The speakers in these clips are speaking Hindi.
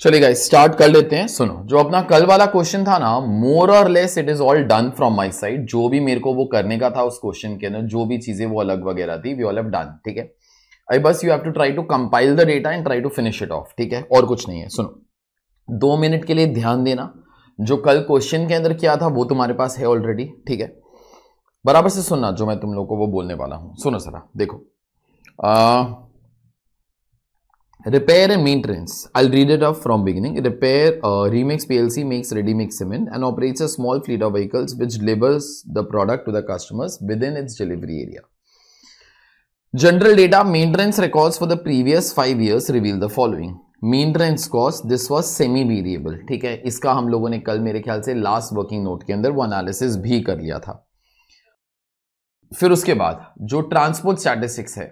चलिए गाइस स्टार्ट कर लेते हैं सुनो जो अपना कल वाला क्वेश्चन था ना मोर और less it is all done from my side जो भी मेरे को वो करने का था उस क्वेश्चन के अंदर जो भी चीजें वो अलग वगैरह थी वी ऑल हैव डन ठीक है आई बस you have to try to compile the data and try to finish it off ठीक है और कुछ नहीं है सुनो दो मिनट के लिए ध्यान देना जो कल क्वेश्चन के अंदर किया था वो तुम्हारे पास है ऑलरेडी ठीक है बराबर से सुनना जो मैं तुम लोग को वो बोलने वाला हूँ सुनो सरा देखो आ, repair and maintenance i'll read it up from beginning repair uh, remix plc makes ready mix cement and operates a small fleet of vehicles which delivers the product to the customers within its delivery area general data maintenance records for the previous 5 years reveal the following maintenance cost this was semi variable ठीक है इसका हम लोगों ने कल मेरे ख्याल से लास्ट वर्किंग नोट के अंदर वो एनालिसिस भी कर लिया था फिर उसके बाद जो ट्रांसपोर्ट स्टैटिस्टिक्स है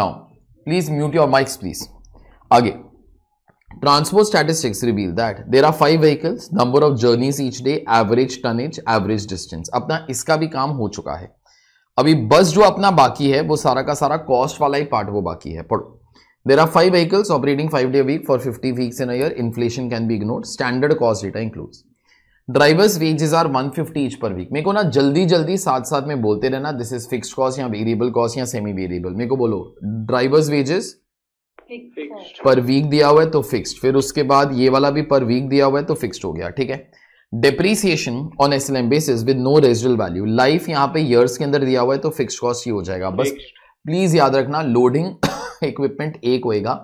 now please mute your mics please आगे transport statistics reveal that there are five vehicles number of journeys each day average tonnage average distance अपना इसका भी काम हो चुका है अभी बस जो अपना बाकी है वो सारा का सारा कॉस्ट वाला ही पार्ट वो बाकी है पढ़ो there are five vehicles operating five day week for fifty weeks in a year inflation can be ignore standard cost data includes drivers wages are 150 each per week मेरे को ना जल्दी जल्दी साथ साथ में बोलते रहना दिस इज फिक्स कॉस्ट या वेरिएबल कॉस्ट या सेमी वेरिएबल मेरे को बोलो ड्राइवर्स वेजेस पर वीक दिया हुआ है तो फिक्स्ड फिर उसके बाद ये वाला भी पर वीक दिया हुआ है तो फिक्स्ड हो गया ठीक है depreciation on S L M basis with no residual value life यहाँ पे ईयर्स के अंदर दिया हुआ है तो फिक्स कॉस्ट ही हो जाएगा बस प्लीज याद रखना लोडिंग इक्विपमेंट एक होएगा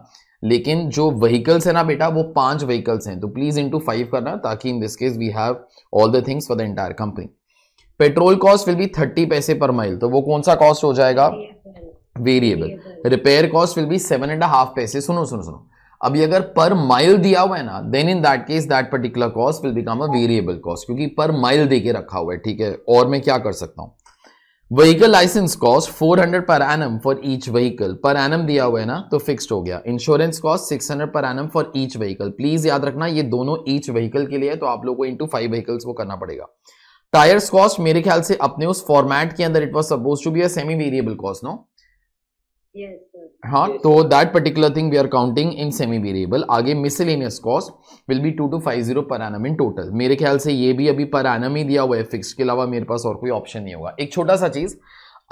लेकिन जो व्हीकल्स है ना बेटा वो पांच व्हीकल्स हैं तो प्लीज टू फाइव करना ताकि in this case we have all the things for the entire company petrol cost will be thirty paise per mile तो वो कौन सा कॉस्ट हो जाएगा variable repair cost will be seven and half paise सुनो सुनो सुनो अभी अगर पर माइल दिया हुआ है ना then in that case that particular cost will become a variable cost क्योंकि पर माइल दे के रखा हुआ है ठीक है और मैं क्या कर सकता हूँ vehicle license cost 400 per annum for each vehicle per annum दिया हुआ है ना तो फिक्स्ड हो गया insurance cost 600 per annum for each vehicle please याद रखना ये दोनों ईच व्हीकल के लिए है तो आप लोगों को इनटू फाइव व्हीकल्स को करना पड़ेगा टायर्स कॉस्ट मेरे ख्याल से अपने उस फॉर्मेट के अंदर it was suppose to be a semi variable cost no हाँ तो that particular thing we are counting in semi variable आगे miscellaneous cost will be two two five zero per annum in total मेरे ख्याल से ये भी अभी पर एनम ही दिया हुआ है फिक्स के अलावा मेरे पास और कोई ऑप्शन नहीं होगा एक छोटा सा चीज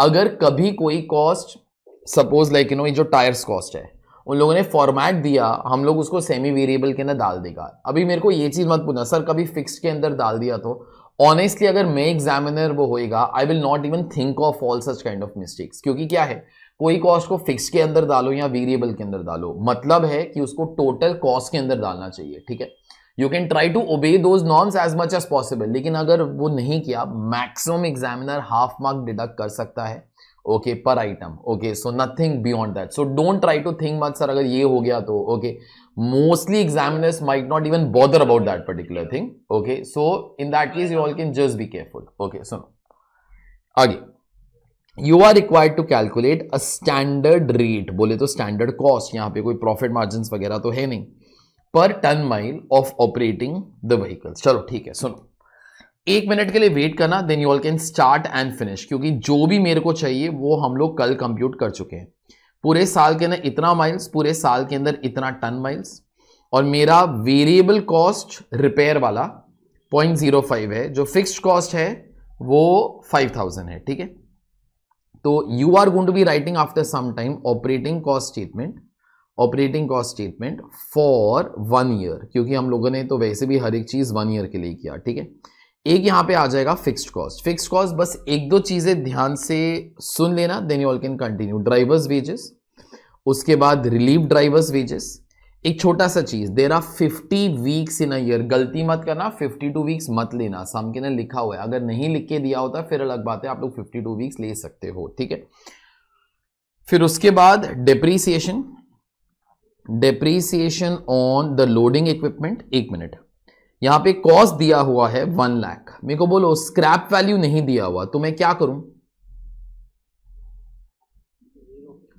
अगर कभी कोई cost suppose like you know ये जो टायर्स कॉस्ट है उन लोगों ने फॉर्मेट दिया हम लोग उसको सेमी वेरिएबल के अंदर डाल देगा अभी मेरे को ये चीज़ मत पूछना सर कभी फिक्स के अंदर डाल दिया तो ऑनेस्टली अगर मैं एग्जामिनर वो होएगा I will not even think of all such kind of mistakes क्योंकि क्या है कोई कॉस्ट को फिक्स के अंदर डालो या वेरिएबल के अंदर डालो मतलब है कि उसको टोटल कॉस्ट के अंदर डालना चाहिए ठीक है you can try to obey those norms as much as possible लेकिन अगर वो नहीं किया maximum examiner half mark deduct कर सकता है okay per item okay so nothing beyond that so don't try to think much sir अगर ये हो गया तो okay mostly examiners might not even bother about that particular thing okay so in that case you all can just be careful okay सुनो आगे you are required to calculate a standard rate बोले तो स्टैंडर्ड कॉस्ट यहां पे कोई प्रॉफिट मार्जिन वगैरह तो है नहीं per ton mile of operating the vehicle चलो ठीक है सुनो एक मिनट के लिए वेट करना then you all can start and finish क्योंकि जो भी मेरे को चाहिए वो हम लोग कल कंप्यूट कर चुके हैं पूरे साल के अंदर इतना माइल्स पूरे साल के अंदर इतना टन माइल्स और मेरा वेरिएबल कॉस्ट रिपेयर वाला 0.05 है जो फिक्स्ड कॉस्ट है वो 5000 है ठीक है तो you are going to be writing after some time operating cost statement operating cost statement for one year क्योंकि हम लोगों ने तो वैसे भी हर एक चीज़ वन ईयर के लिए किया ठीक है एक यहां पे आ जाएगा फिक्स्ड कॉस्ट फिक्स्ड कॉस्ट बस एक दो चीज़ें ध्यान से सुन लेना then you all can continue drivers wages उसके बाद रिलीफ ड्राइवर्स वेजेस एक छोटा सा चीज there are fifty weeks in a year गलती मत करना फिफ्टी टू वीक्स मत लेना सम के ने लिखा हुआ है अगर नहीं लिख के दिया होता फिर अलग बात है आप लोग फिफ्टी टू वीक्स ले सकते हो ठीक है फिर उसके बाद depreciation depreciation on the loading equipment एक मिनट यहां पे कॉस्ट दिया हुआ है वन लाख मेरे को बोलो स्क्रैप वैल्यू नहीं दिया हुआ तो मैं क्या करूं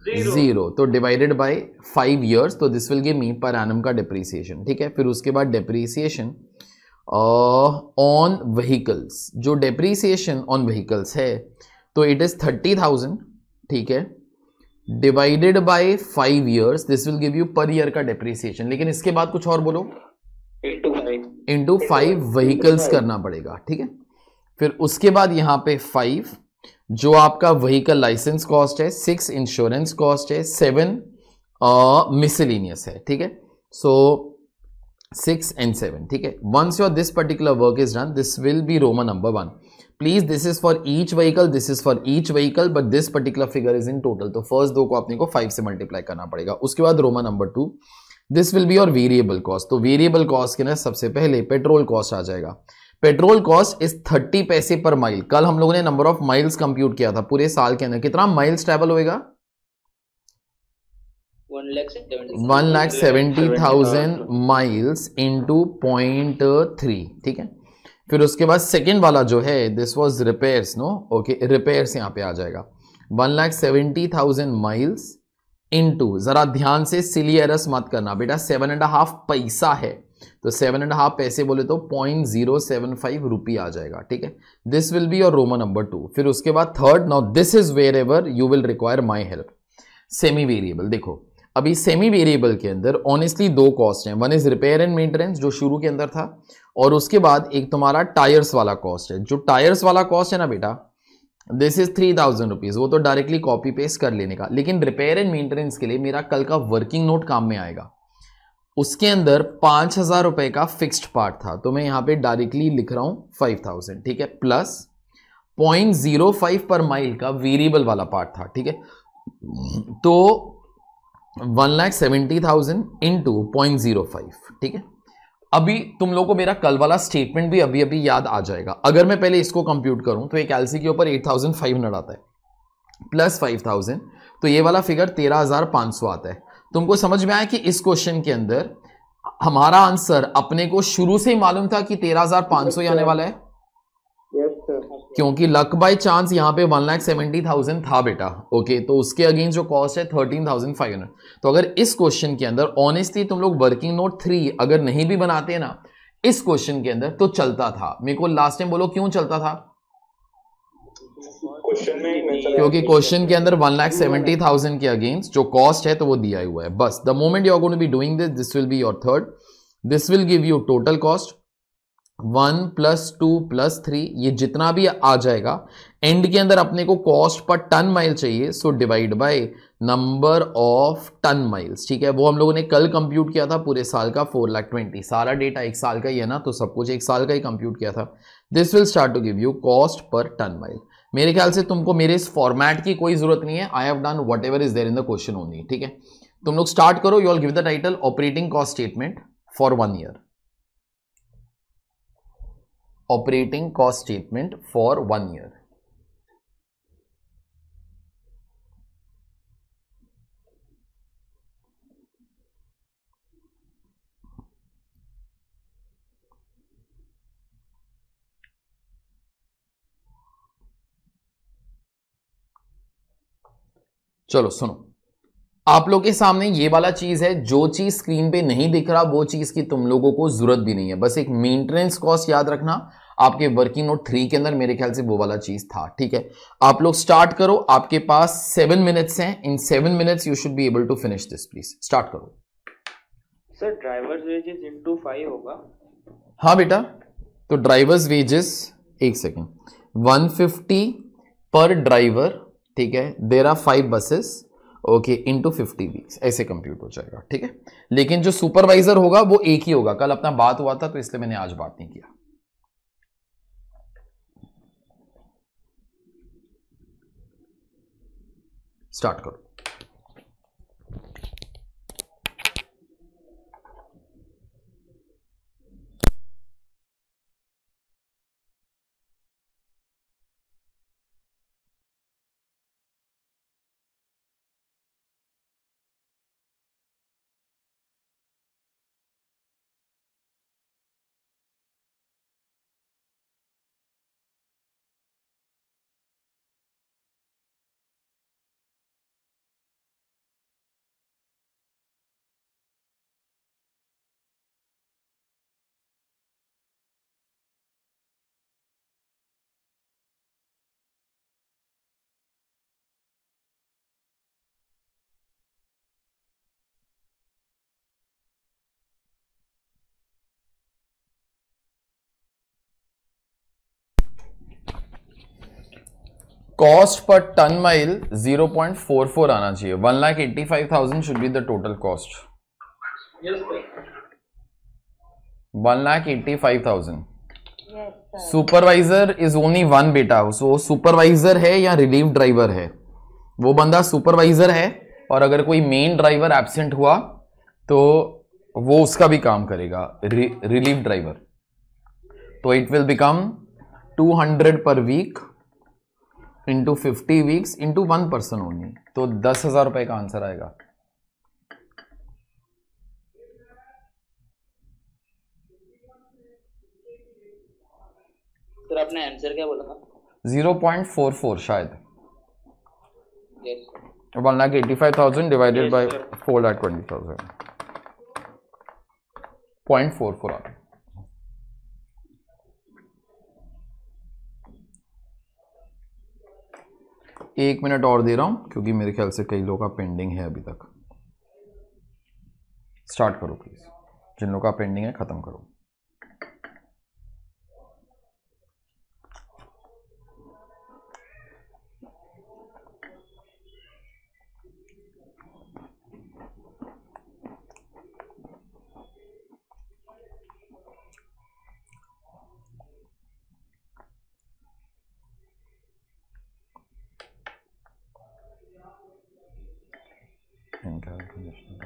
जीरो तो डिवाइडेड बाय फाइव इयर्स तो this will give me per annum का डिप्रीसिएशन ठीक है फिर उसके बाद डिप्रीसिएशन ऑन व्हीकल्स जो डिप्रीसिएशन ऑन व्हीकल्स है तो इट इज़ थर्टी थाउजेंड ठीक है divided by five years this will give you per year का डिप्रीसिएशन लेकिन इसके बाद कुछ और बोलो इंटू फाइव व्हीकल्स करना पड़ेगा ठीक है फिर उसके बाद यहाँ पे फाइव जो आपका व्हीकल लाइसेंस कॉस्ट है सिक्स इंश्योरेंस कॉस्ट है सेवन मिसलिनियस है ठीक है सो सिक्स एंड सेवन ठीक है once your this particular work is done this will be Roman number one please this is for each vehicle this is for each vehicle but this particular figure is in total तो फर्स्ट दो को अपने को फाइव से मल्टीप्लाई करना पड़ेगा उसके बाद Roman number two this will be your variable cost तो वेरिएबल कॉस्ट के ना सबसे पहले पेट्रोल कॉस्ट आ जाएगा petrol cost is thirty paise per mile कल हम लोगों ने नंबर ऑफ माइल्स कंप्यूट किया था पूरे साल के अंदर कितना माइल्स ट्रेवल होगा one lakh seventy thousand miles into point three ठीक है फिर उसके बाद सेकेंड वाला जो है this was repairs no okay repairs यहाँ पे आ जाएगा one lakh seventy thousand miles into जरा ध्यान से सिलियरस मत करना बेटा सेवन एंड हाफ पैसा है तो सेवन एंड हाफ पैसे बोले तो point zero seven five rupee आ जाएगा ठीक है this will be your Roman number two फिर उसके बाद third now this is wherever you will require my help semi variable देखो अभी सेमी वेरिएबल के अंदर ऑनेस्टली दो कॉस्ट हैं one is repair and maintenance जो शुरू के अंदर था और उसके बाद एक तुम्हारा टायर्स वाला कॉस्ट है जो टायर्स वाला कॉस्ट है ना बेटा this is three thousand rupees वो तो डायरेक्टली कॉपी पेस्ट कर लेने का लेकिन रिपेयर एंड मेंटेनेंस के लिए मेरा कल का वर्किंग नोट काम में आएगा उसके अंदर पांच हज़ार रुपए का फिक्स्ड पार्ट था तो मैं यहां पे डायरेक्टली लिख रहा हूं फाइव थाउजेंड ठीक है plus point zero five per mile का वेरिएबल वाला पार्ट था ठीक है तो one lakh seventy thousand into point zero five ठीक है अभी तुम लोगों को मेरा कल वाला स्टेटमेंट भी अभी अभी याद आ जाएगा अगर मैं पहले इसको कंप्यूट करूं तो एक एलसी के ऊपर एट थाउजेंड फाइव हंड्रेड आता है प्लस फाइव थाउजेंड तो ये वाला फिगर तेरह हज़ार पांच सौ आता है तुमको समझ में आया कि इस क्वेश्चन के अंदर हमारा आंसर अपने को शुरू से ही मालूम था कि तेरह हजार पांच सौ आने वाला है क्योंकि लक बाय चांस यहां पे वन लाख सेवेंटी थाउजेंड था बेटा ओके तो उसके अगेंस्ट जो कॉस्ट है थर्टीन थाउजेंड फाइव हंड्रेड तो अगर इस क्वेश्चन के अंदर ऑनेस्टली तुम लोग वर्किंग नोट थ्री अगर नहीं भी बनाते ना इस क्वेश्चन के अंदर तो चलता था मेरे को लास्ट टाइम बोलो क्यों चलता था क्योंकि क्वेश्चन के अंदर वन लाख सेवेंटी थाउजेंड के अगेंस्ट जो कॉस्ट है तो वो दिया हुआ है बस the moment you are going be doing this this will be your third this will give you total cost one plus two plus three ये जितना भी आ जाएगा एंड के अंदर अपने को कॉस्ट पर टन माइल चाहिए so divide by number of ton miles ठीक है वो हम लोगों ने कल कंप्यूट किया था पूरे साल का फोर लाख ट्वेंटी सारा डेटा एक साल का ही है ना तो सब कुछ एक साल का ही कंप्यूट किया था this will start to give you cost per ton mile मेरे ख्याल से तुमको मेरे इस फॉर्मेट की कोई ज़रूरत नहीं है I have done whatever is there in the question only ठीक है तुम लोग स्टार्ट करो you all give the title operating cost statement for one year operating cost statement for one year चलो सुनो आप लोग के सामने ये वाला चीज़ है जो चीज़ स्क्रीन पे नहीं दिख रहा वो चीज़ की तुम लोगों को ज़रूरत भी नहीं है बस एक मेंटेनेंस कॉस्ट याद रखना आपके वर्किंग नोट थ्री के अंदर मेरे ख्याल से वो वाला चीज़ था ठीक है आप लोग स्टार्ट करो आपके पास सेवन मिनट्स हैं in seven minutes you should be able to finish this please start करो sir drivers wages into five होगा हाँ बेटा तो ड्राइवर्स वेजेस एक second one fifty per driver ठीक है there are five buses okay into fifty weeks ऐसे कंप्यूट हो जाएगा ठीक है लेकिन जो सुपरवाइजर होगा वो एक ही होगा कल अपना बात हुआ था तो इसलिए मैंने आज बात नहीं किया स्टार्ट करो कॉस्ट पर टन माइल 0.44 आना चाहिए one lakh eighty five thousand should be the total cost one lakh eighty five thousand supervisor is only one बेटा सो सुपरवाइजर है या रिलीफ ड्राइवर है वो बंदा सुपरवाइजर है और अगर कोई मेन ड्राइवर एबसेंट हुआ तो वो उसका भी काम करेगा रि, रिलीफ ड्राइवर तो it will become two hundred per week into fifty weeks into one person only तो दस हजार रुपए का आंसर आएगा सर आपने आंसर क्या बोला था जीरो पॉइंट फोर फोर शायद one lakh eighty five thousand divided by four lakh twenty thousand point four four आ एक मिनट और दे रहा हूँ क्योंकि मेरे ख्याल से कई लोगों का पेंडिंग है अभी तक स्टार्ट करो प्लीज़ जिन लोगों का पेंडिंग है ख़त्म करो and God conditional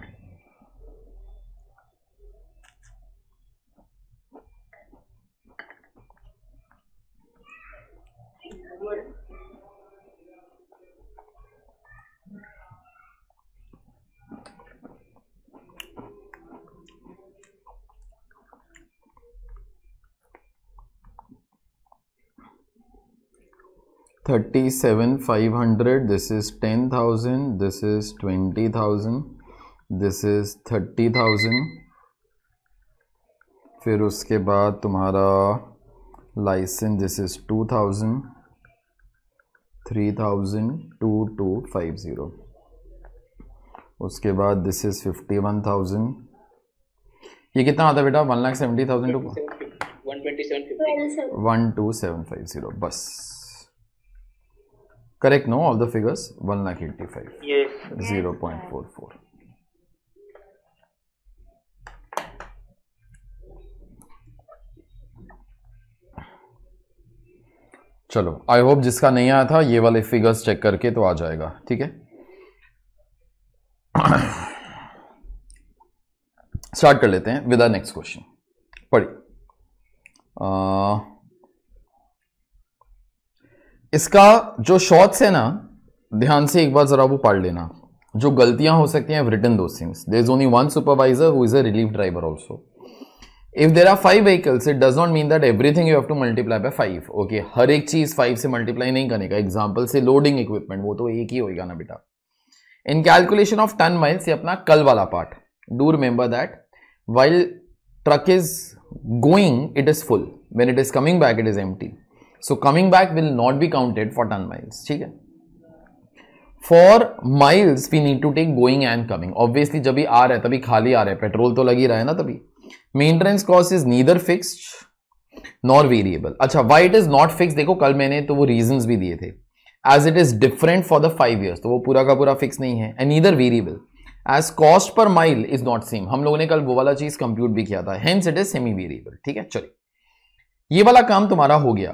37,500. This is 10,000. This is 20,000. This is thirty thousand फिर उसके बाद तुम्हारा licence this is two thousand three thousand two two five zero उसके बाद this is fifty one thousand ये कितना आता है बेटा one lakh seventy thousand two one two seven five zero बस no all the figures one lakh eighty five zero point four four चलो आई होप जिसका नहीं आया था ये वाले फिगर्स चेक करके तो आ जाएगा ठीक है स्टार्ट कर लेते हैं विद नेक्स्ट क्वेश्चन पढ़ी इसका जो शॉर्ट्स है ना ध्यान से एक बार ज़रा वो पढ़ लेना जो गलतियां हो सकती हैं रिटर्न दो things there is only one supervisor who is a relief driver also if there are five vehicles it does not mean that everything you have to multiply by five okay हर एक चीज़ फाइव से मल्टीप्लाई नहीं करने का एग्जाम्पल से लोडिंग इक्विपमेंट वो तो एक ही होगा ना बेटा in calculation of ton miles ये अपना कल वाला part do remember that while truck is going it is full when it is coming back it is टी so coming back will not be counted for ton miles ठीक है for miles we need to take going and coming obviously जब भी आ रहा है तभी खाली आ रहा है पेट्रोल तो लगी रहा है ना तभी maintenance cost is neither fixed nor variable अच्छा why it is not fix देखो कल मैंने तो वो रीजन भी दिए थे as it is different for the five years तो वो पूरा का पूरा फिक्स नहीं है and neither variable as cost per mile is not same हम लोगों ने कल वो वाला चीज कंप्यूट भी किया था hence it is semi variable ठीक है चलिए ये वाला काम तुम्हारा हो गया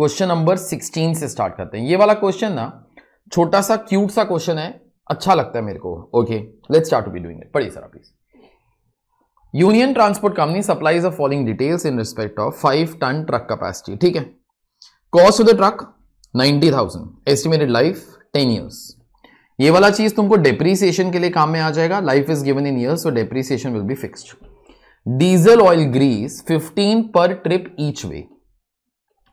क्वेश्चन नंबर 16 से स्टार्ट करते हैं ये वाला क्वेश्चन ना छोटा सा क्यूट सा क्वेश्चन है अच्छा लगता है मेरे को okay let's start to be doing it पढ़िए sir please union transport company supplies a following details in respect of five ton truck capacity ठीक है cost of the truck ninety thousand estimated life ten years ये वाला चीज तुमको डेप्रीसिएशन के लिए काम में आ जाएगा life is given in years so depreciation will be fixed diesel oil grease 15 per trip each वे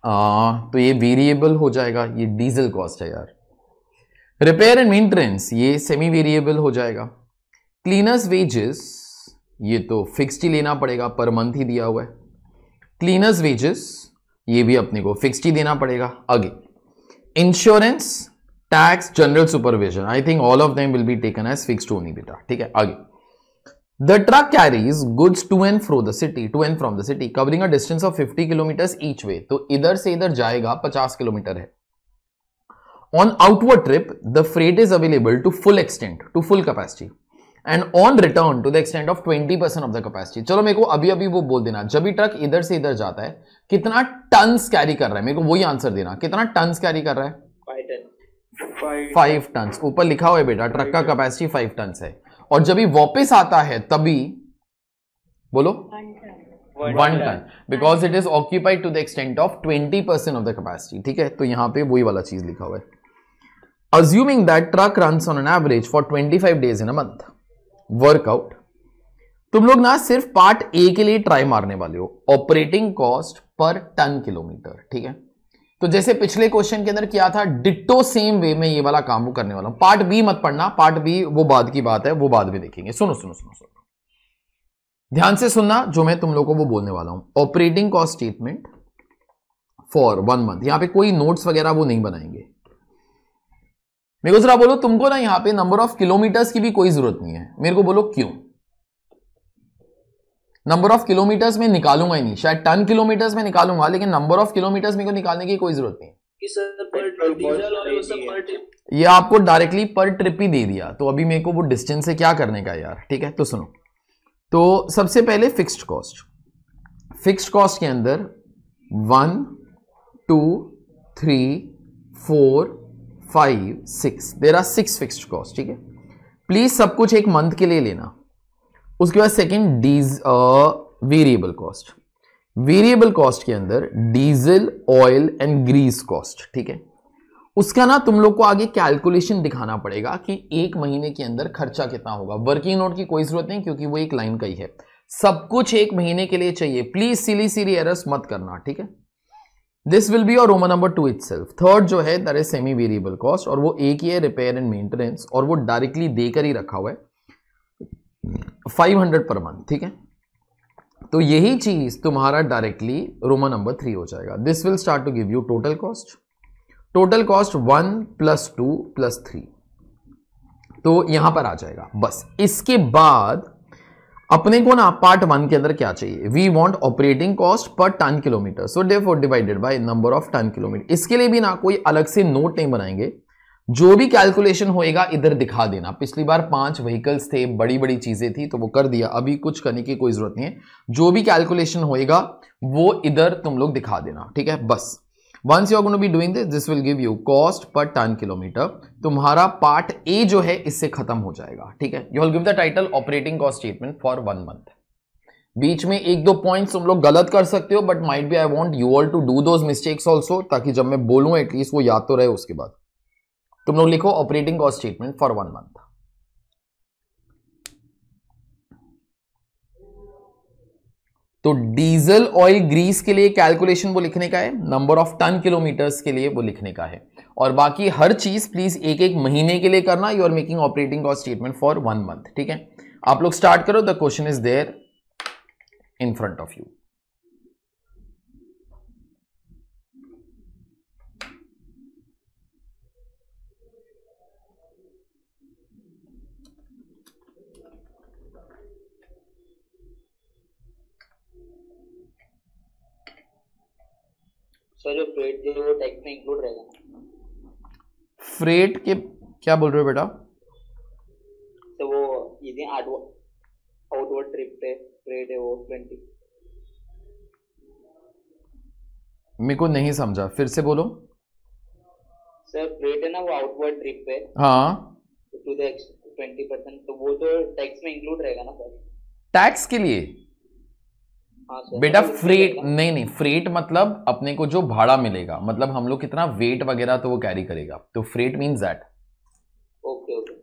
आ, तो ये वेरिएबल हो जाएगा ये डीजल कॉस्ट है यार रिपेयर एंड मेंटेनेंस ये सेमी वेरिएबल हो जाएगा क्लीनर्स वेजेस ये तो फिक्स्ड ही लेना पड़ेगा पर मंथ ही दिया हुआ है क्लीनर्स वेजेस ये भी अपने को फिक्स्ड ही देना पड़ेगा आगे insurance tax general supervision I think all of them will be taken as fixed होनी बेटा ठीक है आगे The truck carries goods to and fro the city, to and from the city, covering a distance of 50 kilometers each way. तो इधर से इधर जाएगा 50 किलोमीटर है On outward trip, the freight is available to full extent, to full capacity. And on return to the extent of 20 percent of the capacity चलो मेरे को अभी अभी वो बोल देना जब भी ट्रक इधर से इधर जाता है कितना टन कैरी कर रहा है मेरे को वही आंसर देना कितना टन कैरी कर रहा है फाइव टन ऊपर लिखा हुआ है बेटा ट्रक का कैपेसिटी फाइव टन है और जब ये वापस आता है तभी बोलो one ton because it is occupied to the extent of twenty percent of the capacity ठीक है तो यहां पे वही वाला चीज लिखा हुआ है that truck run on an average for twenty five days in a month work out तुम लोग ना सिर्फ पार्ट ए के लिए ट्राई मारने वाले हो operating cost per ton kilometre ठीक है तो जैसे पिछले क्वेश्चन के अंदर किया था डिट्टो सेम वे में ये वाला काम वो करने वाला हूं पार्ट बी मत पढ़ना पार्ट बी वो बाद की बात है वो बाद में देखेंगे सुनो सुनो सुनो सुनो ध्यान से सुनना जो मैं तुम लोगों को वो बोलने वाला हूं operating cost statement for one month यहां पे कोई नोट्स वगैरह वो नहीं बनाएंगे मेरे को जरा बोलो तुमको ना यहां पे नंबर ऑफ किलोमीटर्स की भी कोई जरूरत नहीं है मेरे को बोलो क्यों नंबर ऑफ किलोमीटर्स में निकालूंगा ही नहीं शायद टन किलोमीटर्स में निकालूंगा लेकिन नंबर ऑफ किलोमीटर्स में को निकालने की कोई जरूरत नहीं ये आपको डायरेक्टली पर ट्रिप ही दे दिया तो अभी मेरे को वो डिस्टेंस से क्या करने का यार ठीक है तो सुनो तो सबसे पहले फिक्स्ड कॉस्ट फिक्स्ड कॉस्ट के अंदर one two three four five six there are six fixed cost ठीक है प्लीज सब कुछ एक मंथ के लिए लेना उसके बाद second these variable cost variable cost के अंदर diesel oil and grease cost ठीक है उसका ना तुम लोग को आगे कैलकुलेशन दिखाना पड़ेगा कि एक महीने के अंदर खर्चा कितना होगा वर्किंग नोट की कोई जरूरत नहीं क्योंकि वो एक लाइन का ही है सब कुछ एक महीने के लिए चाहिए प्लीज सिली सिली एरस मत करना ठीक है दिस विल बी और Roman number two it third जो है there is semi variable cost और वो एक ही है रिपेयर एंड मेंटेनेंस और वो डायरेक्टली देकर ही रखा हुआ है फाइव हंड्रेड पर मंथ ठीक है तो यही चीज तुम्हारा डायरेक्टली रोमा नंबर थ्री हो जाएगा this will start to give you total cost total cost one plus two plus three तो यहां पर आ जाएगा बस इसके बाद अपने को ना पार्ट वन के अंदर क्या चाहिए we want operating cost per ton kilometre so day four divided by number of ton kilometre इसके लिए भी ना कोई अलग से नोट नहीं बनाएंगे जो भी कैलकुलेशन होएगा इधर दिखा देना पिछली बार पांच व्हीकल्स थे बड़ी बड़ी चीजें थी तो वो कर दिया अभी कुछ करने की कोई जरूरत नहीं है जो भी कैलकुलेशन होएगा वो इधर तुम लोग दिखा देना ठीक है बस once you are going to be doing this will give you cost per ton kilometre तुम्हारा पार्ट ए जो है इससे खत्म हो जाएगा ठीक है you will give the title operating cost statement for one month बीच में एक दो पॉइंट्स तुम लोग गलत कर सकते हो but might be I want you all to do those mistakes also ताकि जब मैं बोलूँ एटलीस्ट वो याद तो रहे उसके बाद तुम लोग लिखो operating cost statement for one month तो डीजल ऑयल ग्रीस के लिए कैलकुलेशन वो लिखने का है नंबर ऑफ टन किलोमीटर्स के लिए वो लिखने का है और बाकी हर चीज प्लीज एक एक महीने के लिए करना you are making operating cost statement for one month ठीक है आप लोग स्टार्ट करो the question is there in front of you freight के क्या बोल रहे हो बेटा तो वो यदि आउटवर्ड ट्रिप पे फ्रेट है वो ट्वेंटी मेरे को नहीं समझा फिर से बोलो सर फ्रेट है ना वो आउटवर्ड ट्रिप पे हाँ टू द ट्वेंटी परसेंट तो वो तो टैक्स में इंक्लूड रहेगा ना सर टैक्स के लिए हाँ बेटा फ्रेट मतलब नहीं नहीं फ्रेट मतलब अपने को जो भाड़ा मिलेगा मतलब हम लोग कितना वेट वगैरह तो वो कैरी करेगा तो freight means that okay okay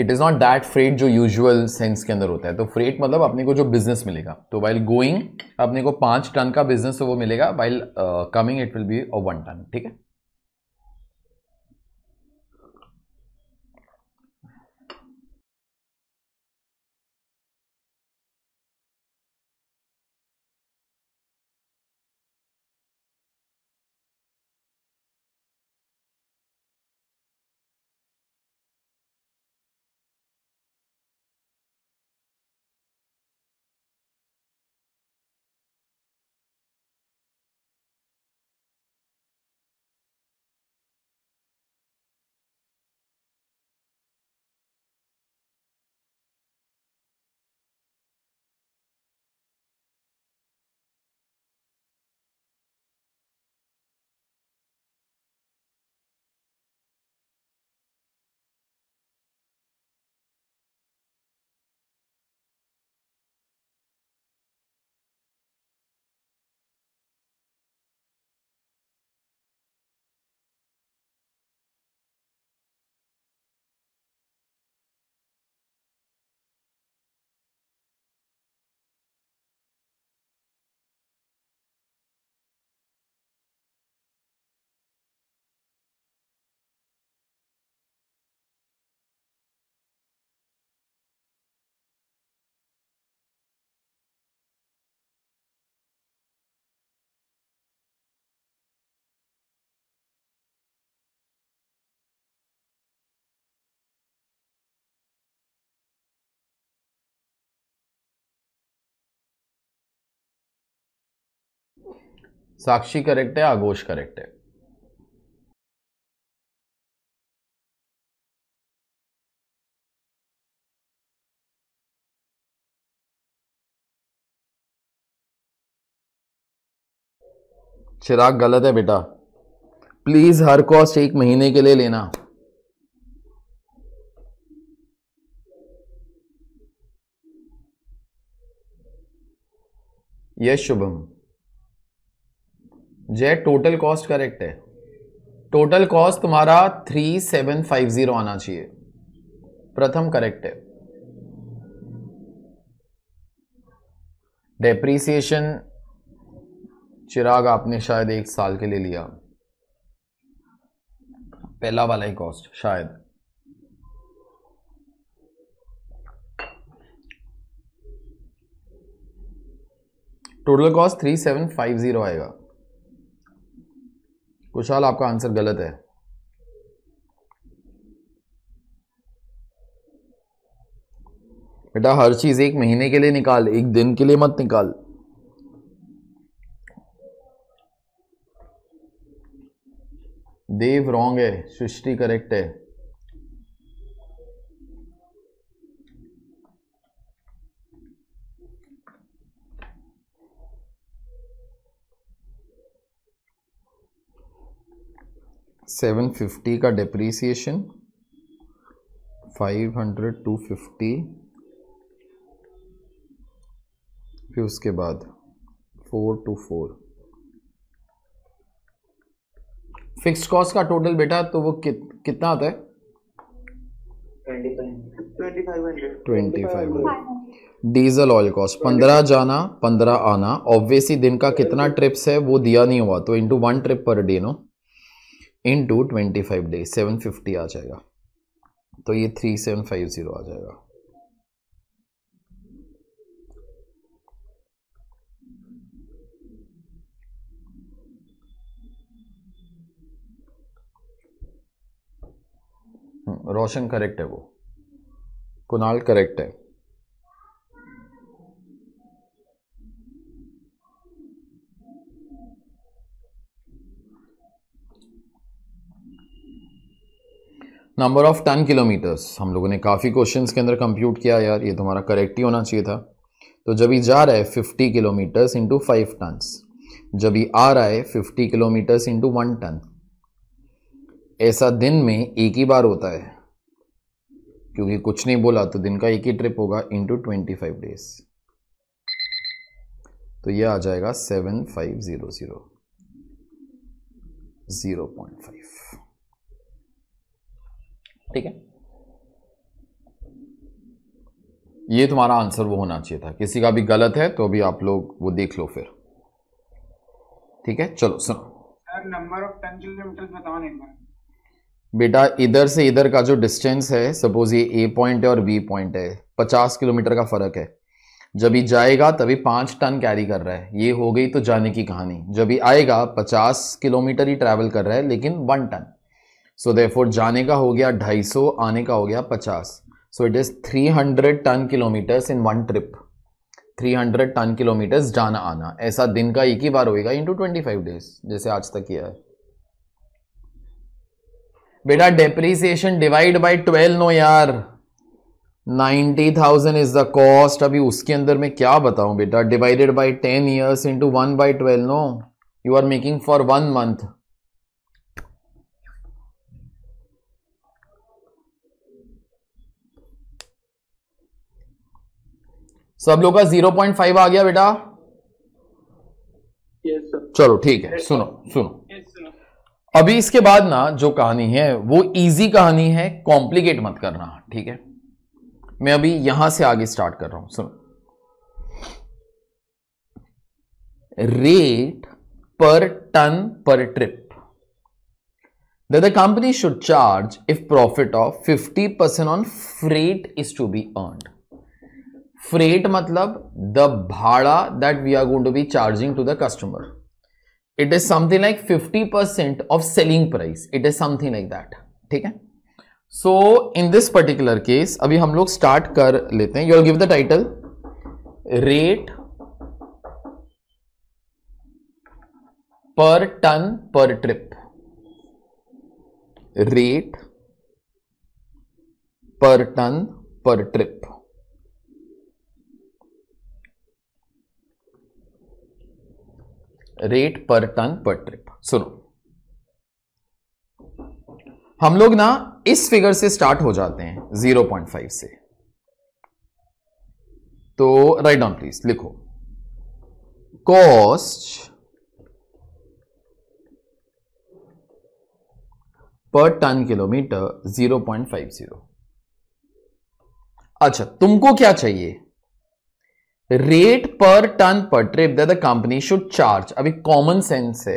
it is not that freight जो यूजुअल सेंस के अंदर होता है तो फ्रेट मतलब अपने को जो बिजनेस मिलेगा तो वाइल गोइंग अपने को पांच टन का बिजनेस तो वो मिलेगा while coming it will be one ton ठीक है साक्षी करेक्ट है आगोश करेक्ट है चिराग गलत है बेटा प्लीज हर कॉस्ट एक महीने के लिए लेना Yash Shubham Jay total cost correct है टोटल कॉस्ट तुम्हारा थ्री सेवन फाइव जीरो आना चाहिए प्रथम करेक्ट है डेप्रीसिएशन चिराग आपने शायद एक साल के लिए लिया पहला वाला ही कॉस्ट शायद total cost three seven five zero आएगा कुशाल आपका आंसर गलत है बेटा हर चीज़ एक महीने के लिए निकाल एक दिन के लिए मत निकाल देव रॉन्ग है सृष्टि करेक्ट है सेवन फिफ्टी का depreciation five hundred two fifty फिर उसके बाद four two four fix cost का टोटल बेटा तो वो कित, कितना आता है twenty five diesel oil cost पंद्रह जाना पंद्रह आना ऑब्वियसली दिन का कितना ट्रिप्स है वो दिया नहीं हुआ तो into one trip per day no into twenty five day seven fifty आ जाएगा तो ये थ्री सेवन फाइव ज़ीरो आ जाएगा हम्म, रोशन करेक्ट है वो कुणाल करेक्ट है नंबर ऑफ टन किलोमीटर्स हम लोगों ने काफ़ी क्वेश्चन के अंदर कंप्यूट किया यार ये तुम्हारा तो करेक्ट ही होना चाहिए था तो जब ही जा रहा है fifty kilometres into five tons जब ही आ रहा है fifty kilometres into one ton ऐसा दिन में एक ही बार होता है क्योंकि कुछ नहीं बोला तो दिन का एक ही ट्रिप होगा इंटू ट्वेंटी फाइव डेज तो ये आ जाएगा seven five zero zero zero point five ठीक है ये तुम्हारा आंसर वो होना चाहिए था किसी का भी गलत है तो अभी आप लोग वो देख लो फिर ठीक है चलो सुनो नंबर ऑफ टेन किलोमीटर बताओ बेटा इधर से इधर का जो डिस्टेंस है सपोज ये ए पॉइंट है और बी पॉइंट है पचास किलोमीटर का फर्क है जब ये जाएगा तभी पांच टन कैरी कर रहा है ये हो गई तो जाने की कहानी जब ये आएगा पचास किलोमीटर ही ट्रैवल कर रहा है लेकिन वन टन सो देयरफॉर जाने का हो गया 250 आने का हो गया 50 so it is 300 ton kilometres in one trip 300 ton kilometres जाना आना ऐसा दिन का एक ही बार होएगा टू ट्वेंटी फाइव डेज जैसे आज तक किया है बेटा डेप्रीसिएशन डिवाइड बाय 12 नो यार 90,000 इज द कॉस्ट अभी उसके अंदर मैं क्या बताऊं बेटा divided by 10 years into one by 12 no you are making for one month सब लोग का जीरो पॉइंट फाइव आ गया बेटा yes, चलो ठीक है yes, सुनो सुनो yes, अभी इसके बाद ना जो कहानी है वो इजी कहानी है कॉम्प्लिकेट मत करना ठीक है मैं अभी यहां से आगे स्टार्ट कर रहा हूं सुनो rate per ton per trip the company should charge if profit of fifty 50% on freight is to be earned freight मतलब द भाड़ा that we are going to be charging to the customer it is something like 50 percent of selling price it is something like that ठीक है so in this particular case अभी हम लोग स्टार्ट कर लेते हैं you give the title rate per ton per trip rate per ton per trip rate per ton per trip सुनो हम लोग ना इस फिगर से स्टार्ट हो जाते हैं 0.5 से तो राइट डाउन प्लीज लिखो कॉस्ट पर टन किलोमीटर 0.50 अच्छा तुमको क्या चाहिए rate per ton per trip that the company should charge अभी कॉमन सेंस है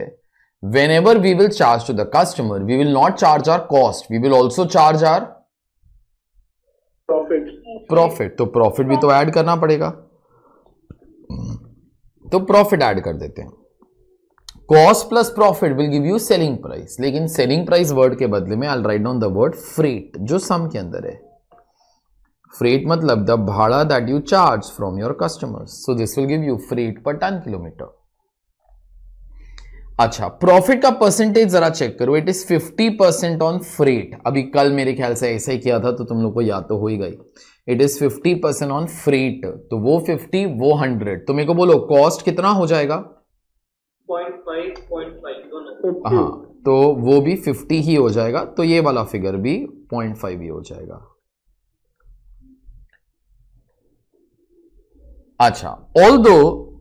whenever we will charge to the customer we will not charge our cost we will also charge our profit profit तो प्रॉफिट भी तो ऐड करना पड़ेगा तो प्रॉफिट ऐड कर देते हैं cost plus profit will give you selling price लेकिन सेलिंग प्राइस वर्ड के बदले में I write down the word freight जो सम के अंदर है Freight matlab मतलब the bhada that you charge from your customers. So this will give you freight per ton kilometer. अच्छा प्रॉफिट का परसेंटेज जरा चेक करो it is 50 percent on freight अभी कल मेरे ख्याल से ऐसा ही किया था तो तुम लोग को याद तो हो ही गई it is 50 percent on freight तो वो 50 वो 100 तो मेरे को बोलो कॉस्ट कितना हो जाएगा 0.5 0.5 हाँ तो वो भी 50 ही हो जाएगा तो ये वाला फिगर भी 0.5 ही हो जाएगा अच्छा although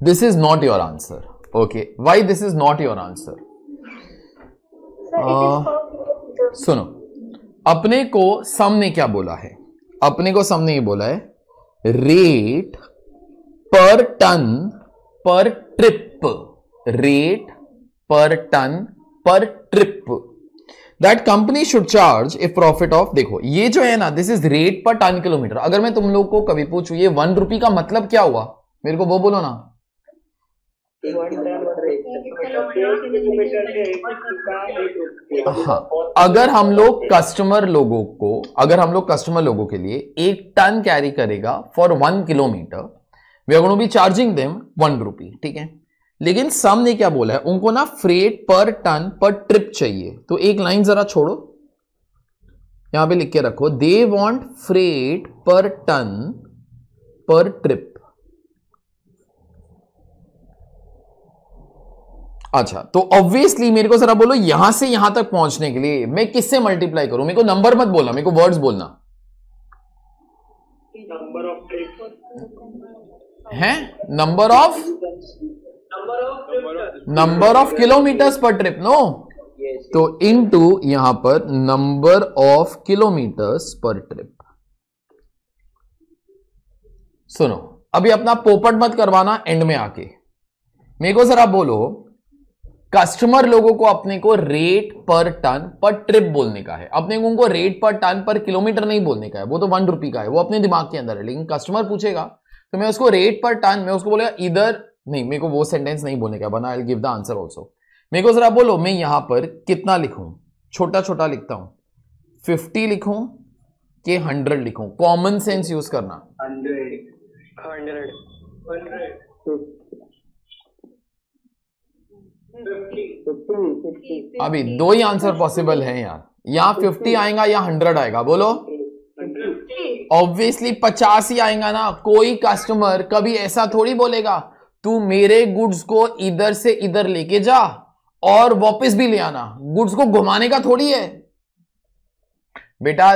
this is not your answer okay why this is not your answer सुनो अपने को सम ने क्या बोला है अपने को सम ने ये बोला है rate per ton per trip rate per ton per trip that company should charge a profit of देखो ये जो है ना this is rate per ton kilometre अगर मैं तुम लोग को कभी पूछू ये वन रुपी का मतलब क्या हुआ मेरे को वो बोलो ना हाँ अगर हम लोग कस्टमर लोगों को अगर हम लोग कस्टमर लोगों के लिए एक टन कैरी करेगा for one kilometre we are going be charging them one rupee ठीक है लेकिन सम ने क्या बोला है उनको ना freight per ton per trip चाहिए तो एक लाइन जरा छोड़ो यहां पे लिख के रखो they want freight per ton per trip अच्छा तो ऑब्वियसली मेरे को जरा बोलो यहां से यहां तक पहुंचने के लिए मैं किससे मल्टीप्लाई करूं मेरे को नंबर मत बोलना मेरे को वर्ड्स बोलना नंबर ऑफ है number of number of kilometres per trip no तो इनटू यहां पर number of kilometres per trip सुनो अभी अपना पोपट मत करवाना एंड में आके मेरे को जरा बोलो कस्टमर लोगों को अपने को rate per ton per trip बोलने का है अपने को उनको रेट पर टन पर किलोमीटर नहीं बोलने का है वो तो वन रुपी का है वो अपने दिमाग के अंदर है लेकिन कस्टमर पूछेगा तो मैं उसको रेट पर टन मैं उसको बोलेगा इधर नहीं मेरे को वो सेंटेंस नहीं बोलने का बना I give the answer also मेरे को जरा बोलो मैं यहाँ पर कितना लिखू छोटा छोटा लिखता हूं फिफ्टी लिखू के हंड्रेड लिखूँ कॉमन सेंस यूज करना अभी दो ही आंसर पॉसिबल है यार यहाँ फिफ्टी आएगा या हंड्रेड आएगा बोलो ऑब्वियसली पचास ही आएगा ना कोई कस्टमर कभी ऐसा थोड़ी बोलेगा तू मेरे गुड्स को इधर से इधर लेके जा और वापस भी ले आना गुड्स को घुमाने का थोड़ी है बेटा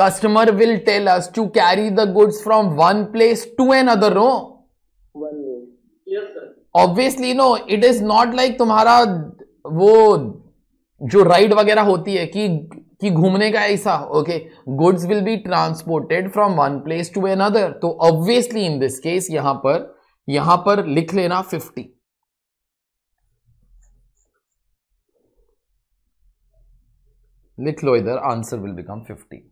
customer will tell us to carry the goods from one place to another no obviously no it is not like तुम्हारा वो जो राइड वगैरह होती है कि कि घूमने का ऐसा okay goods will be transported from one place to another तो ऑब्वियसली इन दिस केस यहां पर यहां पर लिख लेना फिफ्टी लिख लो इधर answer will become fifty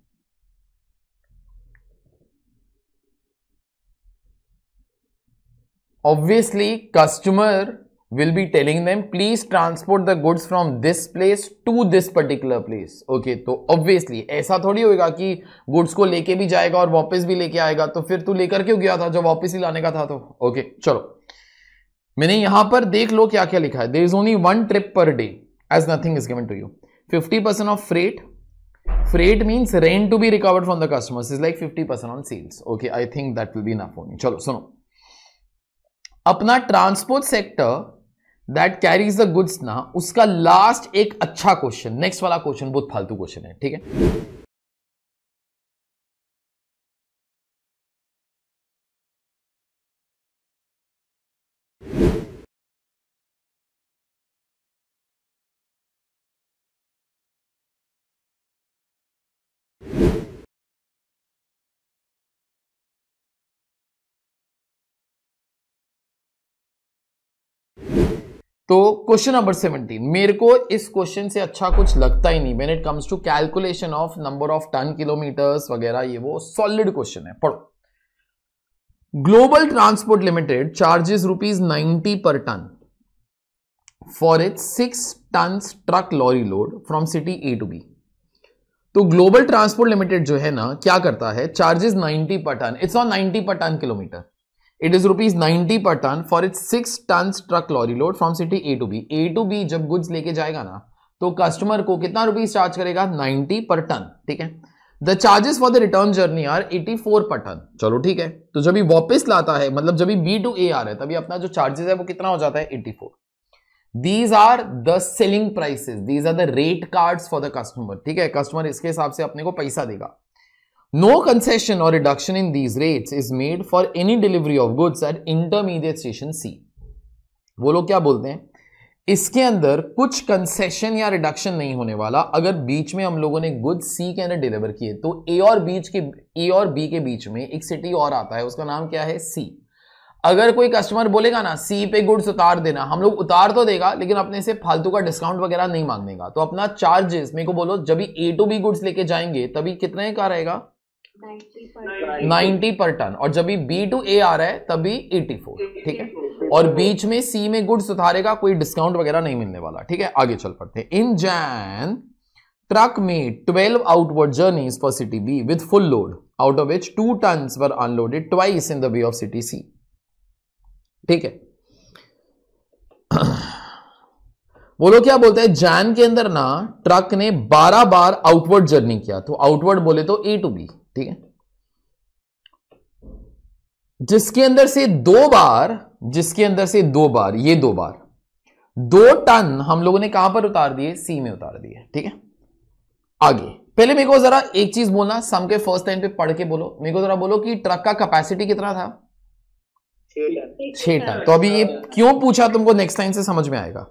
obviously customer will be telling them please transport the goods from this place to this particular place okay तो obviously ऐसा थोड़ी होगा कि goods को लेके भी जाएगा और वापस भी लेके आएगा तो फिर तू लेकर क्यों गया था जब वापस ही लाने का था तो okay, चलो मैंने यहां पर देख लो क्या क्या लिखा है there is only one trip per day as nothing is given to you fifty percent of freight freight means rent to be recovered from the customers is like fifty percent on sales okay I think that will be ना फोन चलो सुनो अपना transport sector that carries the goods ना उसका लास्ट एक अच्छा क्वेश्चन नेक्स्ट वाला क्वेश्चन बहुत फालतू क्वेश्चन है ठीक है तो क्वेश्चन नंबर सेवनटीन मेरे को इस क्वेश्चन से अच्छा कुछ लगता ही नहीं when it comes to calculation of number of ton kilometres वगैरह ये वो सॉलिड क्वेश्चन है पढ़ो Global Transport Limited charges rupees ninety per ton for it six ton truck lorry load from city A to B तो ग्लोबल ट्रांसपोर्ट लिमिटेड जो है ना क्या करता है charges ninety per ton it's on ninety per ton kilometre it is rupees ninety per ton for it's six ton truck lorry load from city A to B A to B जब गुड्स लेके जाएगा ना तो कस्टमर को कितना रुपीज चार्ज करेगा नाइनटी पर टन ठीक है the charges for the return journey are eighty four per ton चलो ठीक है तो जब वापिस लाता है मतलब जब बी टू ए आ रहा है तभी अपना जो चार्जेस है वो कितना हो जाता है eighty four these are the selling prices these are the rate card for the customer ठीक है कस्टमर इसके हिसाब से अपने को पैसा देगा No concession or reduction in these rates is made for any delivery of goods at intermediate station C. वो लोग क्या बोलते हैं इसके अंदर कुछ कंसेशन या रिडक्शन नहीं होने वाला अगर बीच में हम लोगों ने गुड सी के अंदर डिलीवर किए तो ए और बीच के ए और बी के बीच में एक सिटी और आता है उसका नाम क्या है सी अगर कोई कस्टमर बोलेगा ना सी पे गुड्स उतार देना हम लोग उतार तो देगा लेकिन अपने से फालतू का डिस्काउंट वगैरह नहीं मांगनेगा तो अपना चार्जेस मेरे को बोलो जब ए टू बी गुड्स लेके जाएंगे तभी कितने का रहेगा नाइन्टी पर टन और जब बी टू ए आ रहा है तभी एटी फोर ठीक है और बीच में सी में गुड्स उतारेगा कोई डिस्काउंट वगैरह नहीं मिलने वाला ठीक है आगे चल पड़ते हैं इन जैन ट्रक में twelve outward journeys for city B with full load out of which two ton were unloaded twice in the way of city C ठीक है बोलो क्या बोलते हैं जैन के अंदर ना ट्रक ने 12 बार आउटवर्ड जर्नी किया तो आउटवर्ड बोले तो ए टू बी ठीक है जिसके अंदर से दो बार जिसके अंदर से दो बार ये दो बार दो टन हम लोगों ने कहां पर उतार दिए सी में उतार दिए ठीक है आगे पहले मेरे को जरा एक चीज बोलना सम के फर्स्ट टाइम पे पढ़ के बोलो मेरे को जरा बोलो कि ट्रक का कैपेसिटी कितना था छह टन तो अभी ये क्यों पूछा तुमको नेक्स्ट टाइम से समझ में आएगा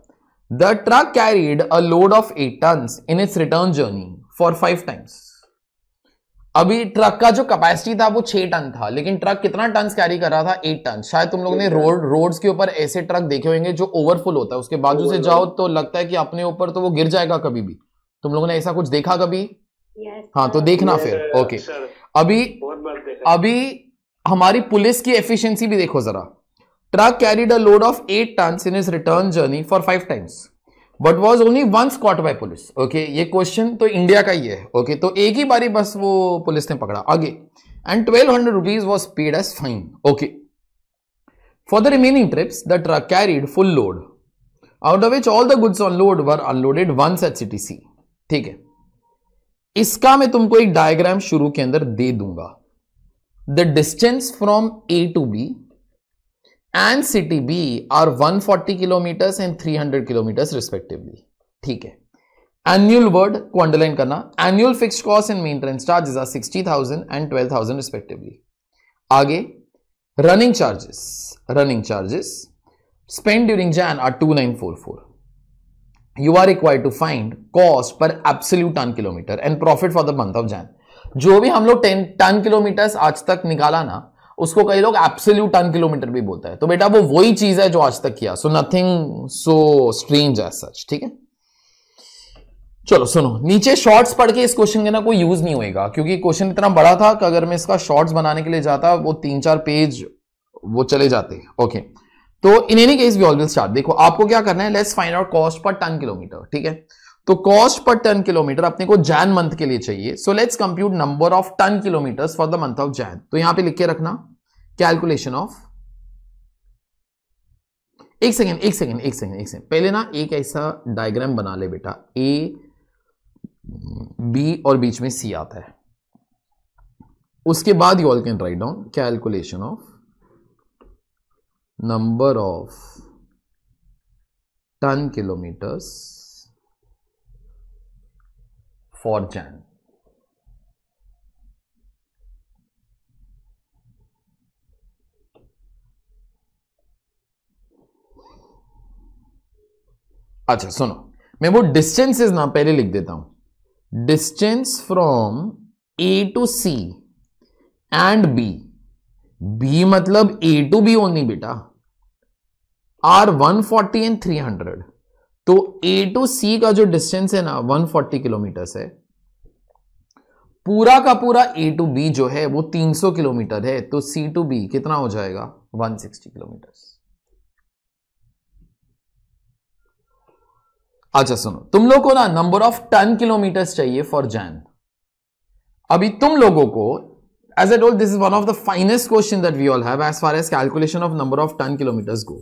the truck carried a load of eight ton in its return journey for five times अभी ट्रक का जो कैपेसिटी था वो छह टन था लेकिन ट्रक कितना टन कैरी कर रहा था एट टन शायद तुम लोग ने रोड रोड्स के ऊपर ऐसे ट्रक देखे होंगे जो ओवरफुल होता है उसके बाजू से जाओ तो लगता है कि अपने ऊपर तो वो गिर जाएगा कभी भी तुम लोगों ने ऐसा कुछ देखा कभी yes, हाँ तो देखना फिर ओके अभी अभी हमारी पुलिस की एफिशिएंसी भी देखो जरा truck carried a load of eight ton in is return journey for five times but was only once caught by police okay ये क्वेश्चन तो इंडिया का ही है ओके okay? तो एक ही बारी बस वो पुलिस ने पकड़ा आगे and twelve hundred rupees was paid as fine okay for the remaining trips the truck carried full load out of which all the goods on load were unloaded once at C ठीक है इसका मैं तुमको एक डायग्राम शुरू के अंदर दे दूंगा the distance from A to B and city B are 140 kilometre and 300 kilometre respectively ठीक है एन्यूअल वर्ड को अंडरलाइन करना annual fix cost and maintenance charges are 60,000 and 12,000 respectively आगे running charges running charges spent during Jan are 2944. You are required to find cost per absolute ton kilometre and profit for the month of Jan जो भी हम लोग टेन टन किलोमीटर आज तक निकाला ना उसको कई लोग एप्सल्यूट टन किलोमीटर भी बोलते हैं तो बेटा वो वही चीज है जो आज तक किया so nothing so strange as such ठीक है चलो सुनो नीचे शॉर्ट्स पढ़ के इस क्वेश्चन के ना कोई यूज नहीं होएगा क्योंकि क्वेश्चन इतना बड़ा था कि अगर मैं इसका शॉर्ट्स बनाने के लिए जाता वो तीन चार पेज वो चले जाते ओके तो in any case we always start देखो आपको क्या करना है let's find out cost per ton kilometre ठीक है तो कॉस्ट पर टन किलोमीटर अपने को जैन मंथ के लिए चाहिए so let's compute number of ton kilometre for the month of Jan तो यहां पे लिख के रखना कैलकुलेशन ऑफ एक सेकेंड एक सेकेंड एक सेकेंड एक सेकेंड पहले ना एक ऐसा डायग्राम बना ले बेटा ए बी और बीच में सी आता है उसके बाद you all can write down calculation of number of ton kilometres for Jan. अच्छा सुनो मैं वो डिस्टेंसेस ना पहले लिख देता हूं distance from A to C and B B मतलब ए टू बी ओनली बेटा आर 140 एंड 300 तो ए टू सी का जो डिस्टेंस है ना 140 किलोमीटर है पूरा का पूरा ए टू बी जो है वो 300 किलोमीटर है तो सी टू बी कितना हो जाएगा 160 किलोमीटर अच्छा सुनो तुम लोग को ना नंबर ऑफ टन किलोमीटर चाहिए फॉर जैन अभी तुम लोगों को as a told this is one of the finest question that we all have as far as calculation of number of ton kilometres go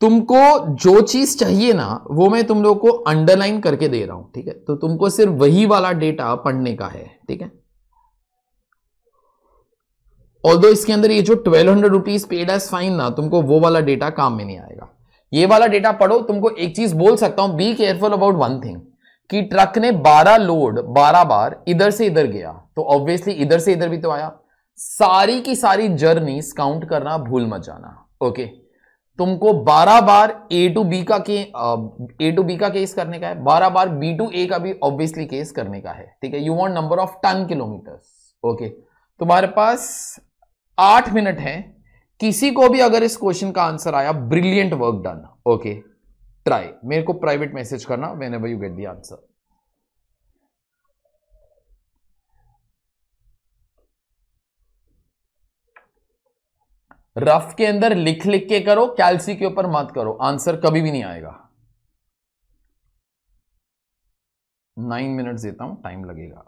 तुमको जो चीज चाहिए ना वो मैं तुम लोग को अंडरलाइन करके दे रहा हूं ठीक है तो तुमको सिर्फ वही वाला डेटा पढ़ने का है ठीक है दो इसके अंदर ये जो twelve hundred rupees paid as fine ना तुमको वो वाला डेटा काम में नहीं आएगा ये वाला डेटा पढ़ो तुमको एक चीज बोल सकता हूं be careful about one thing कि ट्रक ने 12 लोड 12 बार इधर से इधर गया तो ऑब्वियसली इधर से इधर भी तो आया सारी की सारी जर्नीस काउंट करना भूल मत जाना ओके okay. तुमको 12 बार ए टू बी का के ए टू बी का केस करने का है 12 बार बी टू ए का भी ऑब्वियसली केस करने का है ठीक है you want number of ton kilometres okay तुम्हारे पास आठ मिनट है किसी को भी अगर इस क्वेश्चन का आंसर आया brilliant work done okay try मेरे को प्राइवेट मैसेज करना whenever you get the answer rough के अंदर लिख लिख के करो कैलसी के ऊपर मत करो आंसर कभी भी नहीं आएगा नाइन मिनट देता हूं टाइम लगेगा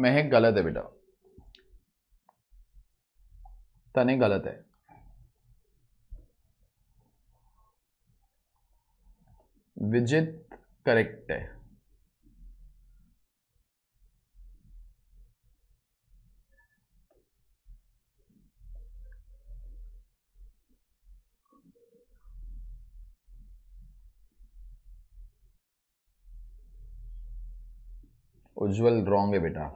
महक गलत है बेटा तने गलत है विजित करेक्ट है उज्जवल रॉन्ग है बेटा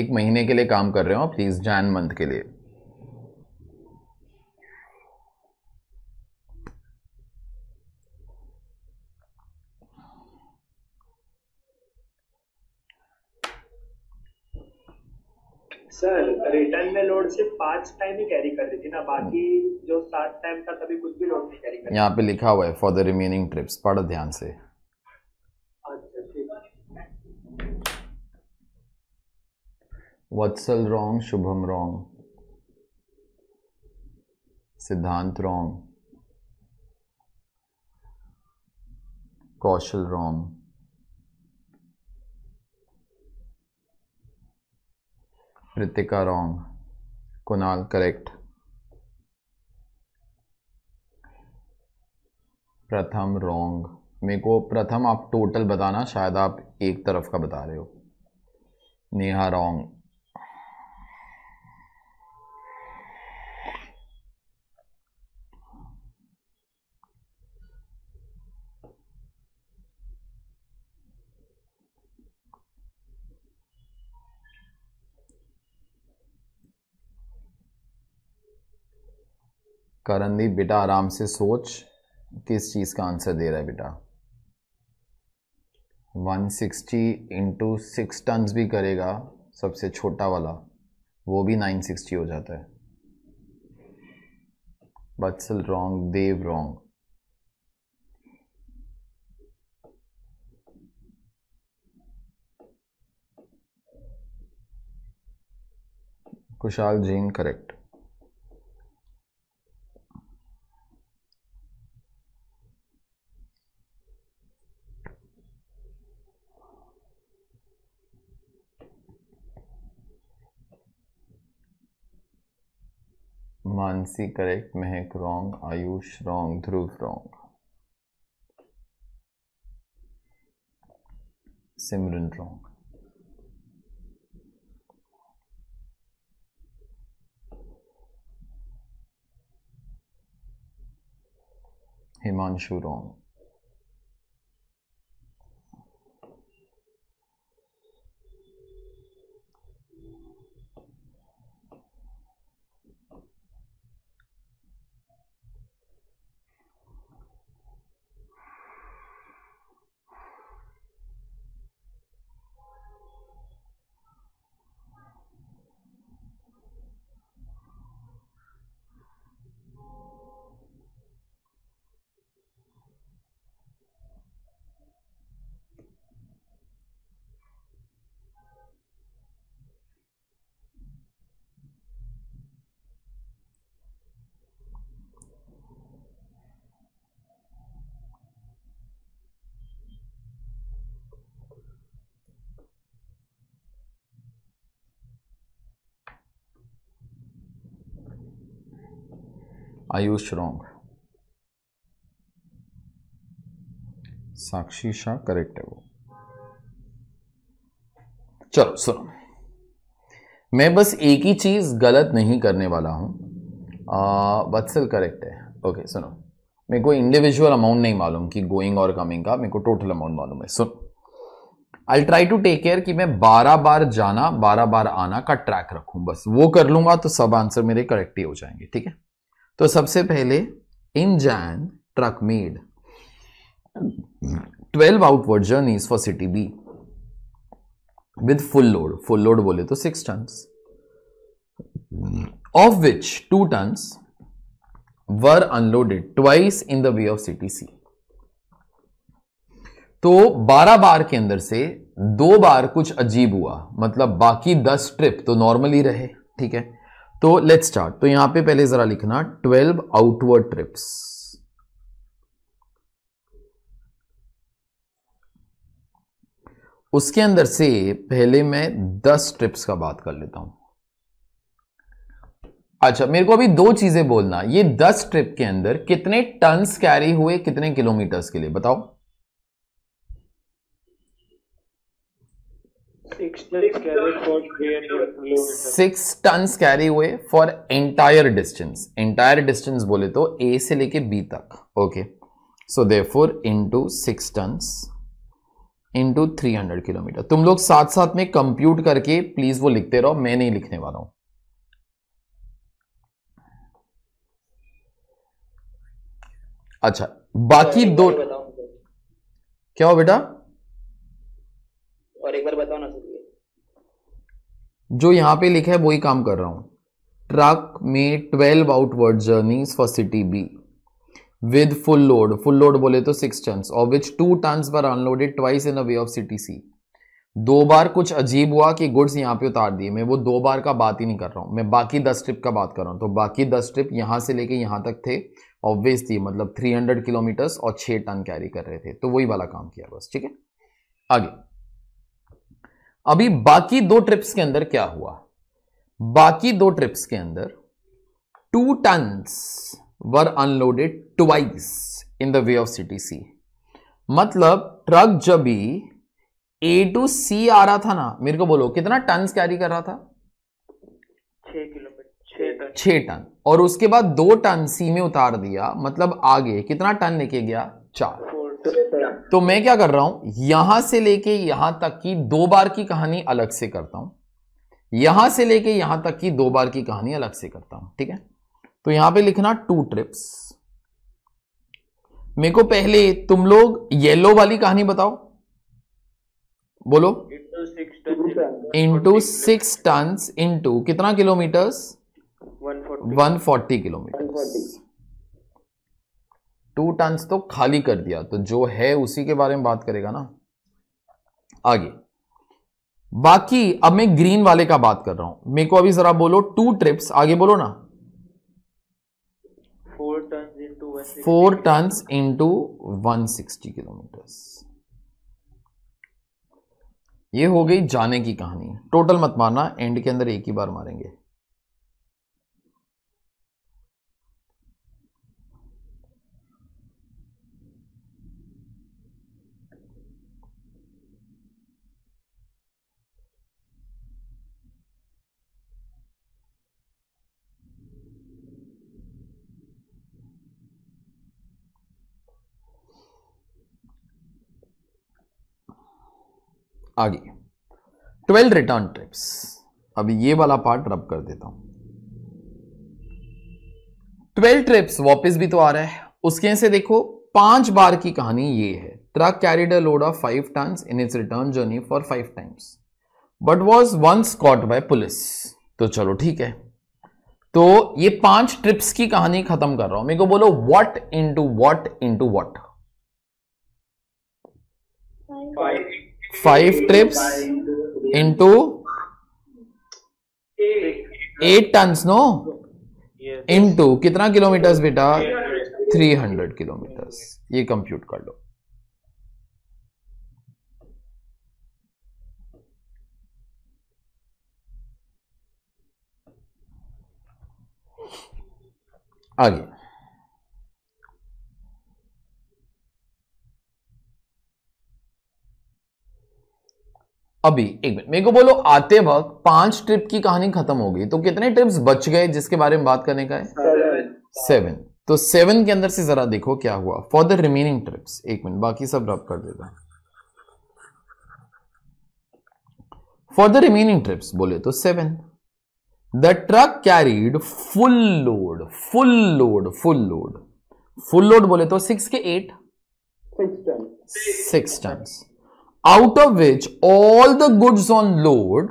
एक महीने के लिए काम कर रहे हो प्लीज जैन मंथ के लिए सर रिटर्न में लोड सिर्फ पांच टाइम ही कैरी कर रही थी ना बाकी जो सात टाइम का कुछ भी लोड नहीं कैरी कर यहाँ पे लिखा हुआ है फॉर द रिमेनिंग ट्रिप्स पढ़ ध्यान से Vatsal wrong Shubham wrong Siddhant wrong Kaushal wrong Pratika wrong Kunal correct Pratham wrong मेरे को प्रथम आप टोटल बताना शायद आप एक तरफ का बता रहे हो नेहा रॉन्ग करणदीप बेटा आराम से सोच किस चीज़ का आंसर दे रहा है बेटा 160 सिक्सटी इंटू सिक्स टन भी करेगा सबसे छोटा वाला वो भी 960 हो जाता है Batsal wrong Dev wrong Kushal Jain correct Mansi correct Mehak wrong Ayush wrong Dhruv wrong Simran wrong Himanshu wrong Ayush wrong Sakshi Shah correct है वो चलो सुनो मैं बस एक ही चीज़ गलत नहीं करने वाला हूं वत्सल करेक्ट है ओके सुनो मेरे को इंडिविजुअल अमाउंट नहीं मालूम कि गोइंग और कमिंग का मेरे को टोटल अमाउंट मालूम है सुनो I try to take care कि मैं बारह बार जाना बारह बार आना का ट्रैक रखूं बस वो कर लूंगा तो सब आंसर मेरे करेक्ट ही हो जाएंगे ठीक है तो सबसे पहले in Jan truck made 12 outward journeys for city B with full load full load बोले तो six tons of which two tons were unloaded twice in the way of city C तो 12 बार के अंदर से दो बार कुछ अजीब हुआ मतलब बाकी 10 ट्रिप तो नॉर्मली रहे ठीक है तो लेट्स स्टार्ट तो यहां पे पहले जरा लिखना ट्वेल्व आउटवर्ड ट्रिप्स उसके अंदर से पहले मैं दस ट्रिप्स का बात कर लेता हूं अच्छा मेरे को अभी दो चीजें बोलना ये दस ट्रिप के अंदर कितने टन्स कैरी हुए कितने किलोमीटर्स के लिए बताओ सिक्स टन कैरी हुए for entire distance entire distance बोले तो ए से लेके बी तक ओके सो दे four into six tons into three hundred kilometre तुम लोग साथ साथ में कंप्यूट करके प्लीज वो लिखते रहो मैं नहीं लिखने वाला हूं अच्छा बाकी दो क्या हो बेटा जो यहाँ पे लिखा है वही काम कर रहा हूँ ट्रक में twelve outward journey for city B with full load full load बोले तो सिक्स टन और विच टू टन पर unloaded twice in a way of city C दो बार कुछ अजीब हुआ कि गुड्स यहाँ पे उतार दिए मैं वो दो बार का बात ही नहीं कर रहा हूँ मैं बाकी दस ट्रिप का बात कर रहा हूँ तो बाकी दस ट्रिप यहाँ से लेके यहाँ तक थे ऑब्वियस थी मतलब थ्री हंड्रेड किलोमीटर्स और 6 टन कैरी कर रहे थे तो वही वाला काम किया बस ठीक है आगे अभी बाकी दो ट्रिप्स के अंदर क्या हुआ बाकी दो ट्रिप्स के अंदर two ton were unloaded twice in the way of city C मतलब ट्रक जब भी ए टू सी आ रहा था ना मेरे को बोलो कितना टन कैरी कर रहा था छह किलोमीटर छह टन और उसके बाद दो टन सी में उतार दिया मतलब आगे कितना टन लेके गया चार तो, मैं क्या कर रहा हूं यहां से लेके यहां तक की दो बार की कहानी अलग से करता हूं यहां से लेके यहां तक की दो बार की कहानी अलग से करता हूं ठीक है तो यहां पे लिखना टू ट्रिप्स मेरे को पहले तुम लोग येलो वाली कहानी बताओ बोलो इंटू सिक्स टन इंटू कितना किलोमीटर्स 140 किलोमीटर टू टंस तो खाली कर दिया तो जो है उसी के बारे में बात करेगा ना आगे बाकी अब मैं ग्रीन वाले का बात कर रहा हूं मेरे को अभी जरा बोलो टू ट्रिप्स आगे बोलो ना four four tons into one sixty kilometre ये हो गई जाने की कहानी टोटल मत मारना एंड के अंदर एक ही बार मारेंगे आगे ट्वेल्व रिटर्न ट्रिप्स अब ये वाला पार्ट रब कर देता हूं ट्वेल्व ट्रिप्स वापस भी तो आ रहा है उसके से देखो पांच बार की कहानी ये है truck carried a load of five times in its return journey for five times but was once caught by police तो चलो ठीक है तो ये पांच ट्रिप्स की कहानी खत्म कर रहा हूं मेरे को बोलो what into what into what five trips into eight ton no into कितना किलोमीटर्स बेटा थ्री हंड्रेड किलोमीटर्स ये कंप्यूट कर लो आगे अभी एक मिनट मेरे को बोलो आते वक्त पांच ट्रिप की कहानी खत्म हो गई तो कितने ट्रिप्स बच गए जिसके बारे में बात करने का है सेवन तो सेवन के अंदर से जरा देखो क्या हुआ फॉर द रिमेनिंग ट्रिप्स एक मिनट बाकी सब रब कर देता फॉर द रिमेनिंग ट्रिप्स बोले तो seven the truck carried full load full load full load full load बोले तो सिक्स के at six times out of which all the goods on load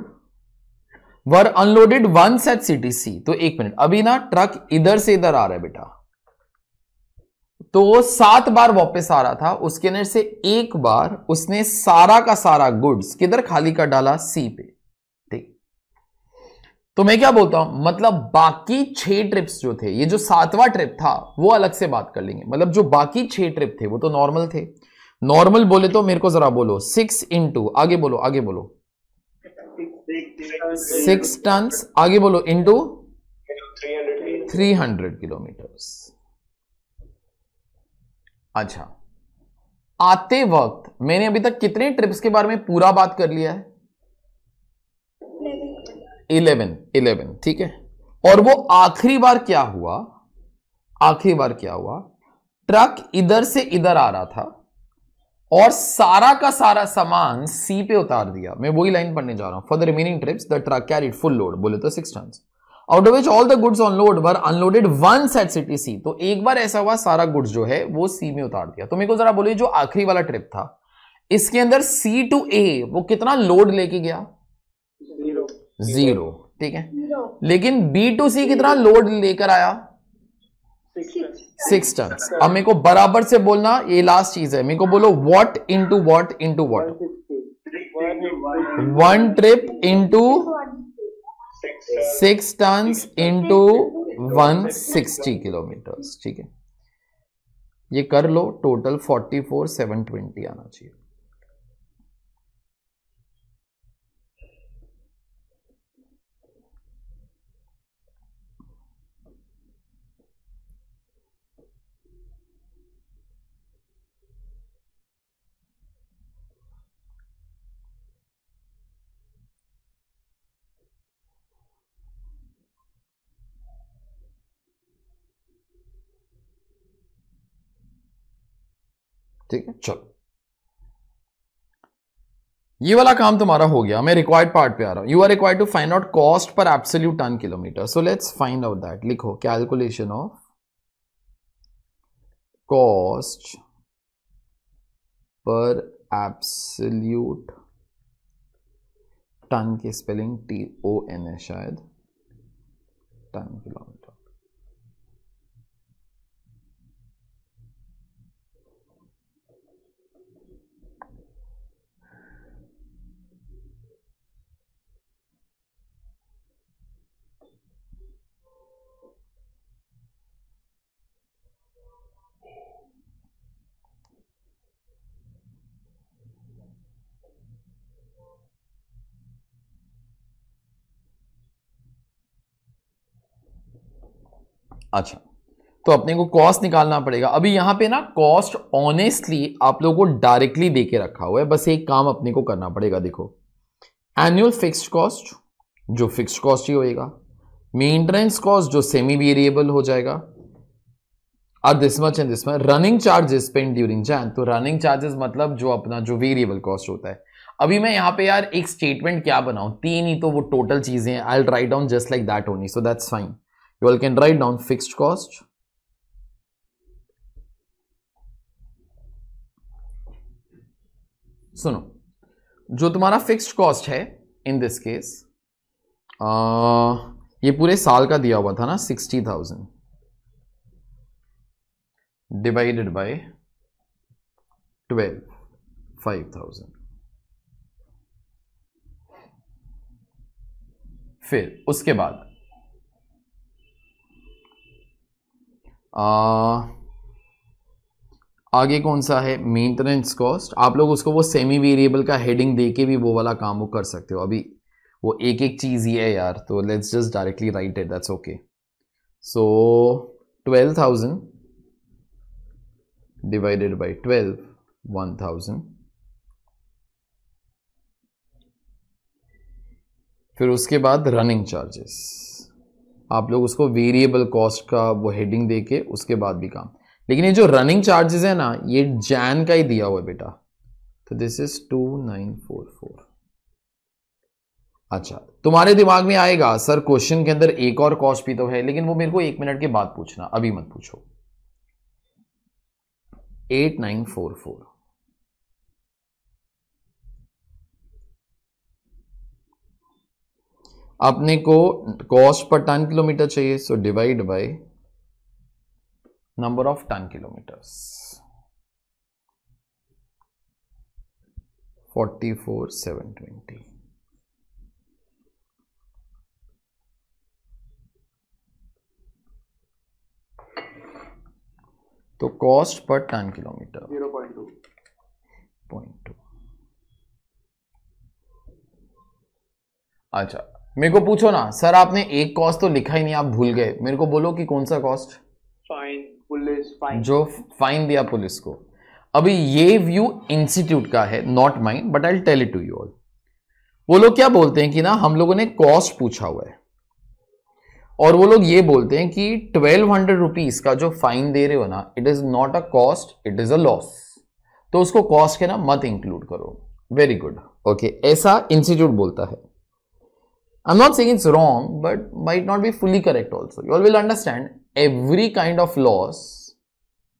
were unloaded once at CTC. तो एक मिनट अभी ना ट्रक इधर से इधर आ रहा है बेटा तो सात बार वापस आ रहा था उसके अंदर से एक बार उसने सारा का सारा गुड्स किधर खाली कर डाला सी पे ठीक तो मैं क्या बोलता हूं मतलब बाकी छह ट्रिप्स जो थे ये जो सातवां ट्रिप था वो अलग से बात कर लेंगे मतलब जो बाकी छह ट्रिप थे वो तो नॉर्मल थे नॉर्मल बोले तो मेरे को जरा बोलो सिक्स इंटू आगे बोलो आगे बोलो सिक्स टन आगे बोलो इंटू थ्री हंड्रेड किलोमीटर अच्छा आते वक्त मैंने अभी तक कितने ट्रिप्स के बारे में पूरा बात कर लिया है इलेवन इलेवन ठीक है और वो आखिरी बार क्या हुआ आखिरी बार क्या हुआ ट्रक इधर से इधर आ रहा था और सारा का सारा सामान सी पे उतार दिया मैं वही लाइन पढ़ने जा रहा हूं for the remaining trips the truck carried full load बोले तो six ton out of which all the goods on load were unloaded once at city C तो एक बार ऐसा हुआ सारा गुड्स जो है वो सी में उतार दिया तो मेरे को जरा बोलिए जो आखिरी वाला ट्रिप था इसके अंदर सी टू ए वो कितना लोड लेके गया जीरो ठीक है लेकिन बी टू सी कितना लोड लेकर आया सिक्स टर्म्स अब मेरे को बराबर से बोलना ये लास्ट चीज है मेरे को बोलो what into what into what one trip into six terms into one sixty kilometre ठीक है ये कर लो total forty four seven twenty आना चाहिए ठीक है चलो ये वाला काम तुम्हारा हो गया मैं रिक्वायर्ड पार्ट पे आ रहा हूं you are required to find out cost per absolute ton kilometre so let's find out that लिखो calculation of cost per absolute ton की स्पेलिंग टी ओ एन है शायद टन किलोमीटर अच्छा तो अपने को कॉस्ट निकालना पड़ेगा अभी यहाँ पे ना कॉस्ट ऑनेस्टली आप लोगों को डायरेक्टली दे के रखा हुआ है बस एक काम अपने को करना पड़ेगा देखो एनुअल फिक्स्ड कॉस्ट जो फिक्स्ड कॉस्ट ही होएगा मेंटेनेंस कॉस्ट जो सेमी वेरिएबल हो जाएगा और this much and this much running charges paid during Jan तो रनिंग चार्जेस मतलब जो अपना जो वेरिएबल कॉस्ट होता है अभी मैं यहाँ पे यार एक स्टेटमेंट क्या बनाऊं तीन ही तो वो टोटल चीजें I write down just like that only so that's fine you all can write down fixed cost सुनो जो तुम्हारा फिक्स्ड कॉस्ट है इन दिस केस ये पूरे साल का दिया हुआ था ना sixty thousand divided by twelve five thousand फिर उसके बाद आ, आगे कौन सा है मेंटेनेंस कॉस्ट आप लोग उसको वो सेमी वेरिएबल का हेडिंग देके भी वो वाला काम वो कर सकते हो अभी वो एक एक चीज़ ही है यार तो let's just directly write it that's okay so twelve thousand divided by twelve one thousand फिर उसके बाद रनिंग चार्जेस आप लोग उसको वेरिएबल कॉस्ट का वो हेडिंग दे के उसके बाद भी काम लेकिन ये जो रनिंग चार्जेस है ना ये जैन का ही दिया हुआ है बेटा तो this is two nine four four अच्छा तुम्हारे दिमाग में आएगा सर क्वेश्चन के अंदर एक और कॉस्ट भी तो है लेकिन वो मेरे को एक मिनट के बाद पूछना अभी मत पूछो एट नाइन फोर फोर अपने को कॉस्ट पर टन किलोमीटर चाहिए so divide by number of ton kilometres 44,720. तो cost per ton kilometre zero point two point two अच्छा मेरे को पूछो ना सर आपने एक कॉस्ट तो लिखा ही नहीं आप भूल गए मेरे को बोलो कि कौन सा कॉस्ट फाइन पुलिस फाइन जो फाइन दिया पुलिस को अभी ये व्यू इंस्टीट्यूट का है not mind but I tell it to you all वो लोग क्या बोलते हैं कि ना हम लोगों ने कॉस्ट पूछा हुआ है और वो लोग ये बोलते हैं कि ट्वेल्व हंड्रेड रुपीज का जो फाइन दे रहे हो ना it is not a cost it is a loss तो उसको कॉस्ट के ना मत इंक्लूड करो वेरी गुड ओके ऐसा इंस्टीट्यूट बोलता है I'm not saying it's wrong, but might not be fully correct also. You all will understand every kind of loss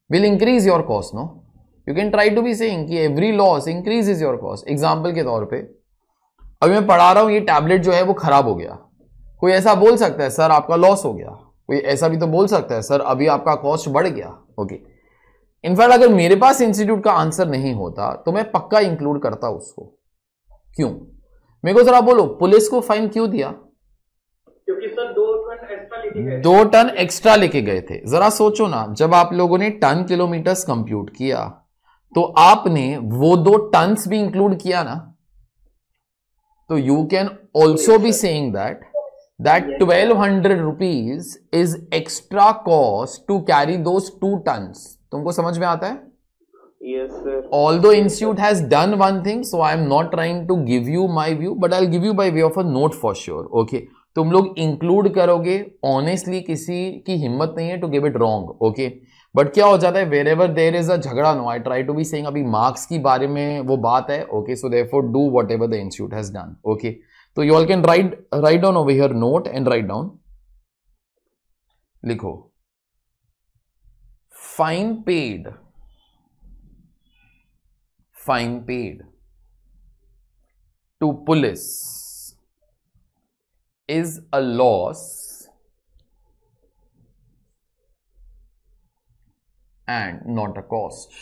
will increase your cost, no? You can try to be saying that every loss increases your cost. Example के तौर पे अभी मैं पढ़ा रहा हूँ ये tablet जो है वो खराब हो गया कोई ऐसा बोल सकता है सर आपका लॉस हो गया कोई ऐसा भी तो बोल सकता है सर अभी आपका कॉस्ट बढ़ गया ओके इनफैक्ट अगर मेरे पास इंस्टीट्यूट का आंसर नहीं होता तो मैं पक्का इंक्लूड करता उसको क्यों मेरे को जरा बोलो पुलिस को फाइन क्यों दिया क्योंकि सर दो टन एक्स्ट्रा लेके गए दो टन एक्स्ट्रा लेके गए थे जरा सोचो ना जब आप लोगों ने टन किलोमीटर कंप्यूट किया तो आपने वो दो टन भी इंक्लूड किया ना तो you can also be saying that twelve hundred rupees is extra cost to carry those two ton तुमको समझ में आता है Yes, sir. Although Institute has done one thing, so I am not trying to give you my view, but I'll give you by way of a note for sure. Okay. तुम लोग इंक्लूड करोगे ऑनेस्टली किसी की हिम्मत नहीं है to give it wrong okay but क्या हो जाता है wherever there is a झगड़ा no I try to be saying अभी मार्क्स की बारे में वो बात है okay so there do whatever the institute has done okay तो you all can write write down over here note and write down लिखो fine paid fine paid to police is a loss and not a cost.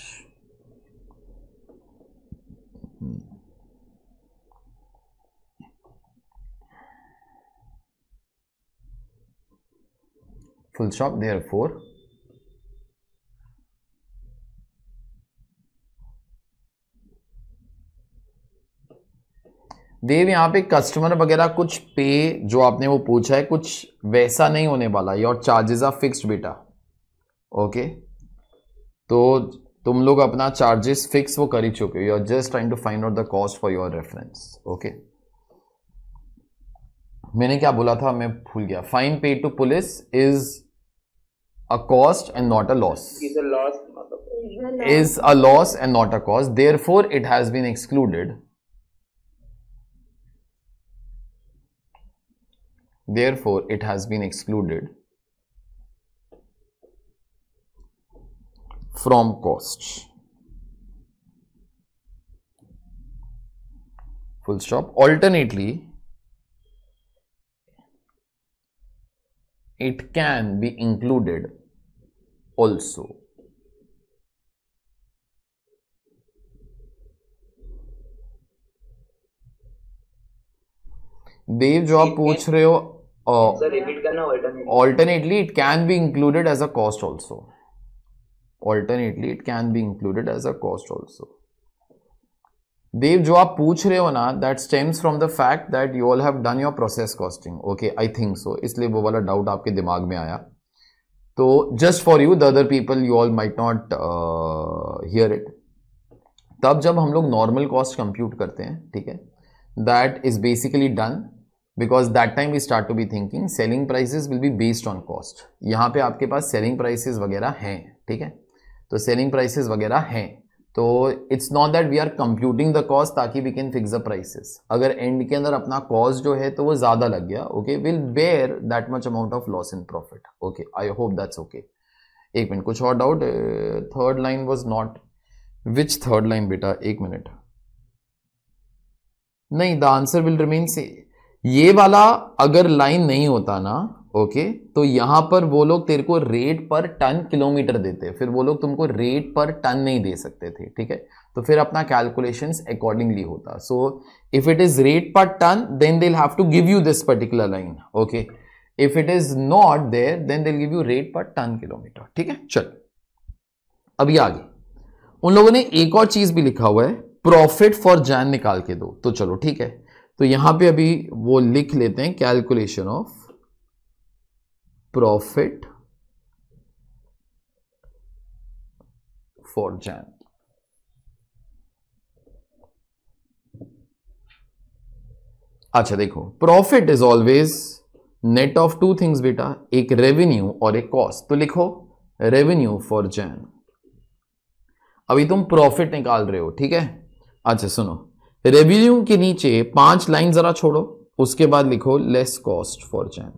Hmm. Full stop, therefore, Dev यहाँ पे कस्टमर वगैरह कुछ पे जो आपने वो पूछा है कुछ वैसा नहीं होने वाला योर चार्जेस आर फिक्स्ड बेटा ओके तो तुम लोग अपना चार्जेस फिक्स वो कर ही चुके हो you are just trying to find out the cost for your reference okay मैंने क्या बोला था मैं भूल गया fine pay to police is a cost and not a loss is a loss and not a cost therefore it has been excluded Therefore, it has been excluded from cost. Full stop. Alternately, it can be included also. Dev जॉब पूछ रहे हो alternately it can be included as a cost also alternately it can be included as a cost also Dev जो आप पूछ रहे हो ना that stems from the fact that you all have done your process costing okay I think so इसलिए वो वाला डाउट आपके दिमाग में आया तो just for you the other people you all might not here it तब जब हम लोग नॉर्मल कॉस्ट कंप्यूट करते हैं ठीक है that is basically done because that time we start to be thinking selling prices will be based on cost यहाँ पे आपके पास सेलिंग प्राइसेस वगैरह हैं ठीक है तो सेलिंग प्राइसेज वगैरह हैं तो it's not that we are computing the cost ताकि we can fix the prices अगर एंड के अंदर अपना कॉस्ट जो है तो वो ज़्यादा लग गया okay will bear that much amount of loss in profit okay I hope that's okay एक मिनट कुछ और doubt third line was not which third line बेटा एक मिनट नहीं द आंसर विल रिमेन से ये वाला अगर लाइन नहीं होता ना ओके तो यहां पर वो लोग तेरे को रेट पर टन किलोमीटर देते फिर वो लोग तुमको रेट पर टन नहीं दे सकते थे ठीक है तो फिर अपना कैलकुलेशंस अकॉर्डिंगली होता so if it is rate per ton then they have to give you this particular line okay if it is not there then they give you rate per ton kilometre ठीक है चल अभी आगे उन लोगों ने एक और चीज भी लिखा हुआ है प्रॉफिट फॉर जैन निकाल के दो तो चलो ठीक है तो यहां पे अभी वो लिख लेते हैं calculation of profit for Jan अच्छा देखो profit is always net of two things बेटा एक रेवेन्यू और एक कॉस्ट तो लिखो रेवेन्यू फॉर जैन अभी तुम प्रॉफिट निकाल रहे हो ठीक है अच्छा सुनो रेवेन्यू के नीचे पांच लाइन जरा छोड़ो उसके बाद लिखो लेस कॉस्ट फॉर चैन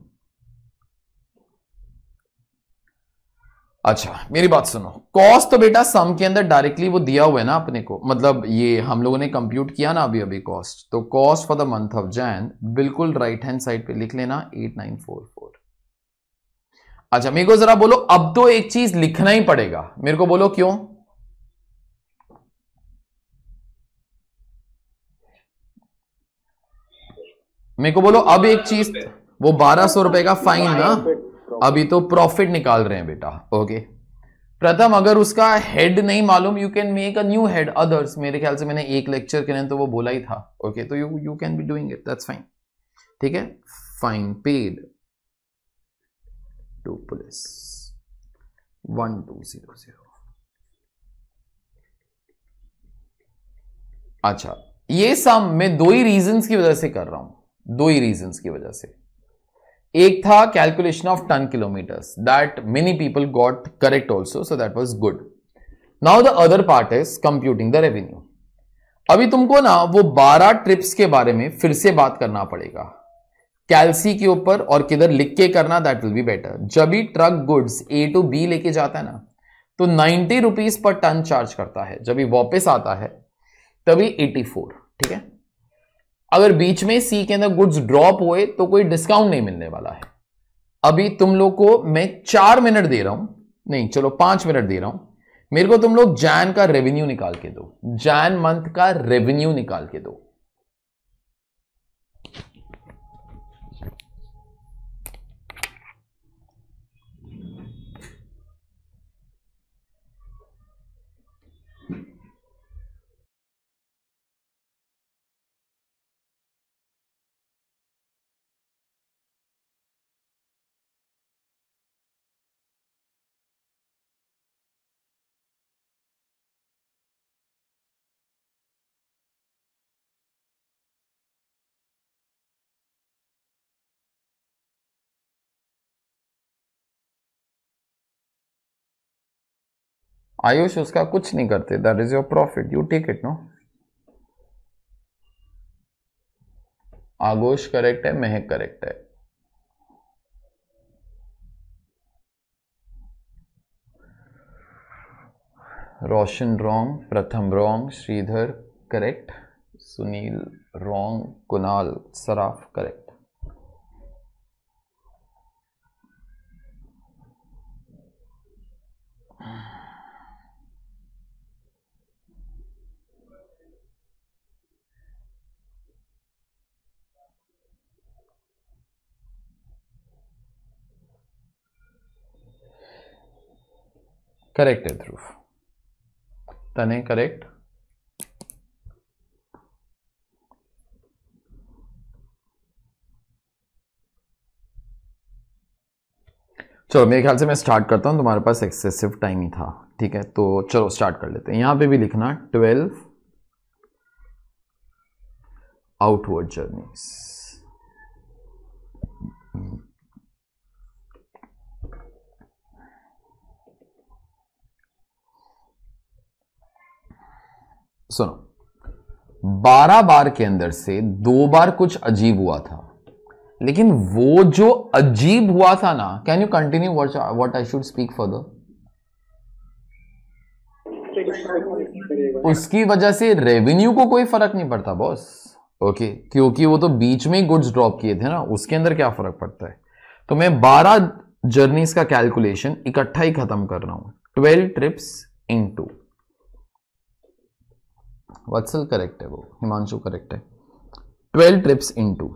अच्छा मेरी बात सुनो कॉस्ट तो बेटा सम के अंदर डायरेक्टली वो दिया हुआ है ना अपने को मतलब ये हम लोगों ने कंप्यूट किया ना अभी अभी कॉस्ट तो cost for the month of Jan बिल्कुल राइट हैंड साइड पे लिख लेना एट नाइन फोर फोर अच्छा मेरे को जरा बोलो अब तो एक चीज लिखना ही पड़ेगा मेरे को बोलो क्यों मेरे को बोलो अब एक चीज वो बारह सौ रुपए का फाइन ना अभी तो प्रॉफिट निकाल रहे हैं बेटा ओके प्रथम अगर उसका हेड नहीं मालूम you can make a new head others मेरे ख्याल से मैंने एक लेक्चर के तो वो बोला ही था ओके तो you you can be doing it that's fine ठीक है fine paid to police one two zero zero अच्छा ये सम मैं दो ही रीजंस की वजह से कर रहा हूं दो ही रीजन की वजह से एक था calculation of ton kilometres that many people got correct also so that was good now the other part is computing the revenue अभी तुमको ना वो 12 ट्रिप्स के बारे में फिर से बात करना पड़ेगा कैलसी के ऊपर और किधर लिख के करना दैट विल बी बेटर जब भी truck goods A to B लेके जाता है ना तो ninety rupees per ton charge करता है जब वापस आता है तभी एटी फोर ठीक है अगर बीच में सी के अंदर गुड्स ड्रॉप हुए तो कोई डिस्काउंट नहीं मिलने वाला है अभी तुम लोग को मैं चार मिनट दे रहा हूं नहीं चलो पांच मिनट दे रहा हूं मेरे को तुम लोग जैन का रेवेन्यू निकाल के दो जैन मंथ का रेवेन्यू निकाल के दो आयुष उसका कुछ नहीं करते that is your profit you take it no Aagosh correct है महक करेक्ट है Roshan wrong Pratham wrong Shridhar correct Sunil wrong Kunal Saraf correct है ध्रुव तने करेक्ट चलो मेरे ख्याल से मैं स्टार्ट करता हूँ तुम्हारे पास एक्सेसिव टाइम ही था ठीक है तो चलो स्टार्ट कर लेते हैं यहां पे भी लिखना ट्वेल्व आउटवर्ड जर्नीस सुनो बारह बार के अंदर से दो बार कुछ अजीब हुआ था लेकिन वो जो अजीब हुआ था ना can you continue what I should speak the उसकी वजह से रेवेन्यू को कोई फर्क नहीं पड़ता बॉस ओके okay, क्योंकि वो तो बीच में ही गुड्स ड्रॉप किए थे ना उसके अंदर क्या फर्क पड़ता है तो मैं 12 जर्नीज का कैलकुलेशन इकट्ठा ही खत्म कर रहा हूं 12 trips into Vatsal correct है वो हिमांशु करेक्ट है ट्वेल्व ट्रिप्स इन टू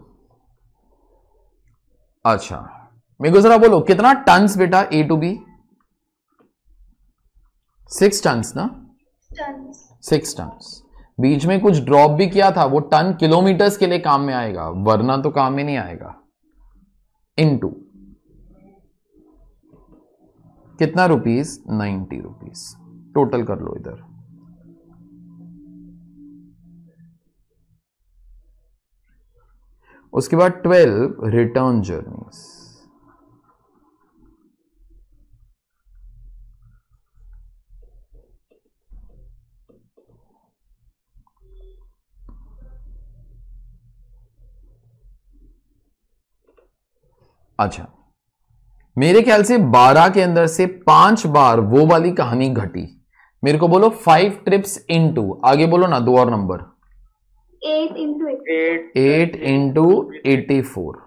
अच्छा मेरे जरा बोलो कितना टंस बेटा A to B six tons ना सिक्स टंस बीच में कुछ ड्रॉप भी किया था वो टन किलोमीटर्स के लिए काम में आएगा वरना तो काम में नहीं आएगा इन टू कितना रुपीज नाइन्टी रुपीज टोटल कर लो इधर उसके बाद ट्वेल्व रिटर्न जर्नीस अच्छा मेरे ख्याल से बारह के अंदर से पांच बार वो वाली कहानी घटी मेरे को बोलो फाइव ट्रिप्स इन टू आगे बोलो ना दो और number eight into eighty four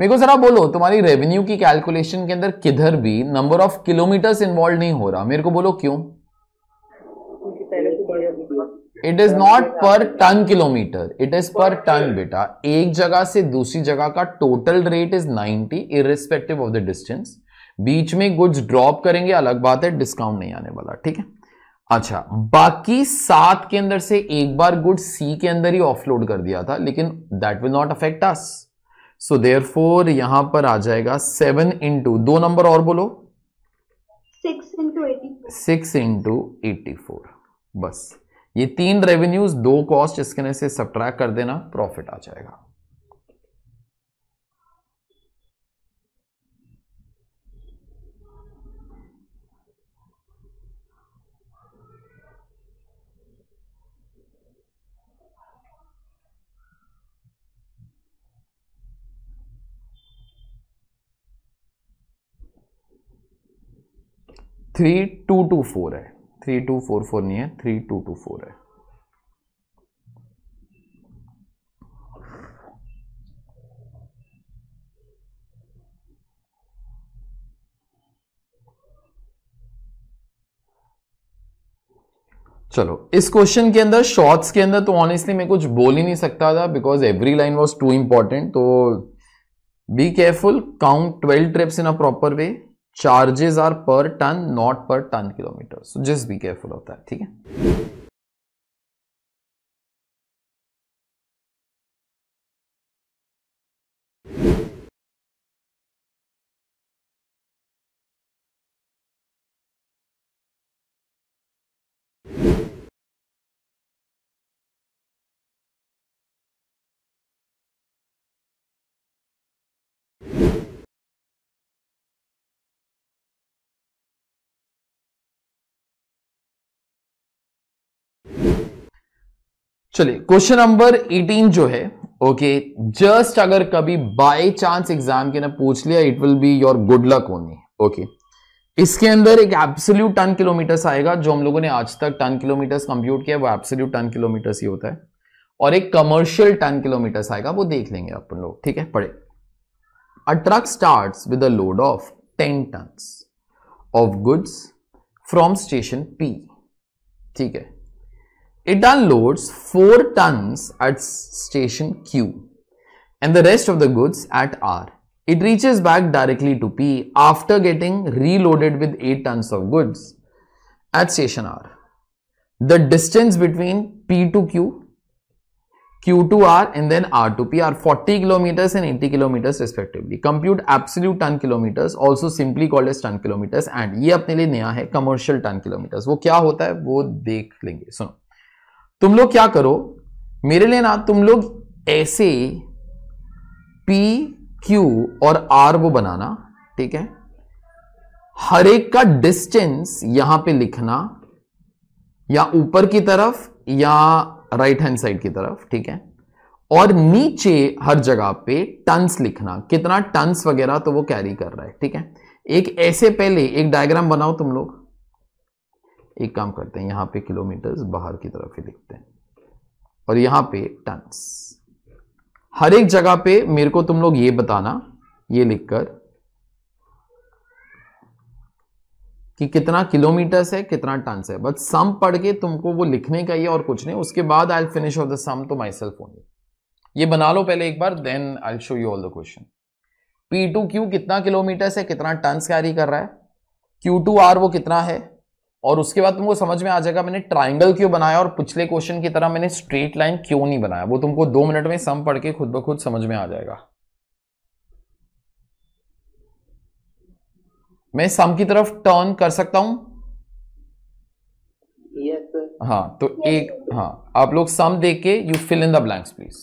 मेरे को जरा बोलो तुम्हारी रेवेन्यू की कैलकुलेशन के अंदर किधर भी नंबर ऑफ किलोमीटर्स इन्वॉल्व नहीं हो रहा मेरे को बोलो क्यों it is not per ton kilometre it is per ton बेटा एक जगह से दूसरी जगह का total rate is 90 irrespective of the distance बीच में गुड्स ड्रॉप करेंगे अलग बात है डिस्काउंट नहीं आने वाला ठीक है अच्छा बाकी सात के अंदर से एक बार गुड सी के अंदर ही ऑफलोड कर दिया था लेकिन that will not affect us so therefore यहां पर आ जाएगा सेवन इंटू दो नंबर और बोलो six into eighty six into eighty four बस ये तीन रेवेन्यूज दो कॉस्ट इसके से सब्ट्रैक्ट कर देना प्रॉफिट आ जाएगा थ्री टू टू फोर है थ्री टू फोर फोर नहीं है थ्री टू टू फोर है चलो इस क्वेश्चन के अंदर शॉर्ट्स के अंदर तो ऑनेस्टली मैं कुछ बोल ही नहीं सकता था because every line was too important तो be careful count twelve trips in a proper way charges are per ton not per ton kilometre so just be careful of that ठीक है चलिए क्वेश्चन नंबर 18 जो है ओके okay, जस्ट अगर कभी बाय चांस एग्जाम के ना पूछ लिया it will be your good luck only okay इसके अंदर एक एब्सोल्यूट टन किलोमीटर्स आएगा जो हम लोगों ने आज तक टन किलोमीटर्स कंप्यूट किया वो एब्सोल्यूट टन किलोमीटर्स ही होता है और एक कमर्शियल टन किलोमीटर्स आएगा वो देख लेंगे अपन लोग ठीक है पढ़े a truck start with a load of ten ton of goods from station P ठीक है It unloads 4 tons at station Q and the rest of the goods at R. It reaches back directly to P after getting reloaded with 8 tons of goods at station R. The distance between P to Q, Q to R and then R to P are 40 kilometers and 80 kilometers respectively. Compute absolute ton kilometers also simply called as ton kilometers and ये अपने लिए नया है commercial ton kilometers. वो क्या होता है वो देख लेंगे सुनो तुम लोग क्या करो मेरे लिए ना तुम लोग ऐसे पी क्यू और आर वो बनाना ठीक है हर एक का डिस्टेंस यहां पे लिखना या ऊपर की तरफ या राइट हैंड साइड की तरफ ठीक है और नीचे हर जगह पे टंस लिखना कितना टंस वगैरह तो वो कैरी कर रहा है ठीक है एक ऐसे पहले एक डायग्राम बनाओ तुम लोग एक काम करते हैं यहां पे किलोमीटर्स बाहर की तरफ ही लिखते हैं और यहां पे टन्स हर एक जगह पे मेरे को तुम लोग ये बताना ये लिखकर कि कितना किलोमीटर्स है कितना टन्स है बट सम पढ़ के तुमको वो लिखने का ही और कुछ नहीं उसके बाद I finish off the sum तो माई सेल्फ ओनली ये बना लो पहले एक बार then I show you all the question P to Q कितना किलोमीटर है कितना टन कैरी कर रहा है क्यू टू आर वो कितना है और उसके बाद तुमको समझ में आ जाएगा मैंने ट्राइंगल क्यों बनाया और पिछले क्वेश्चन की तरह मैंने स्ट्रेट लाइन क्यों नहीं बनाया वो तुमको दो मिनट में सम पढ़ के खुद ब खुद समझ में आ जाएगा मैं सम की तरफ टर्न कर सकता हूं yes, हाँ तो yes, एक हाँ आप लोग सम देख के you fill in the blanks please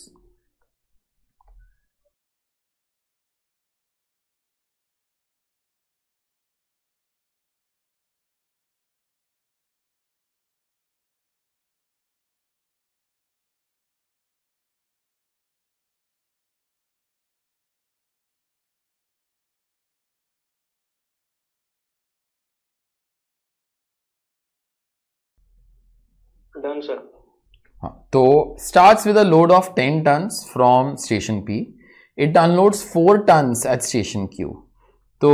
done sir हाँ, तो starts with a load of ten ton from station P it unloads four ton at station Q तो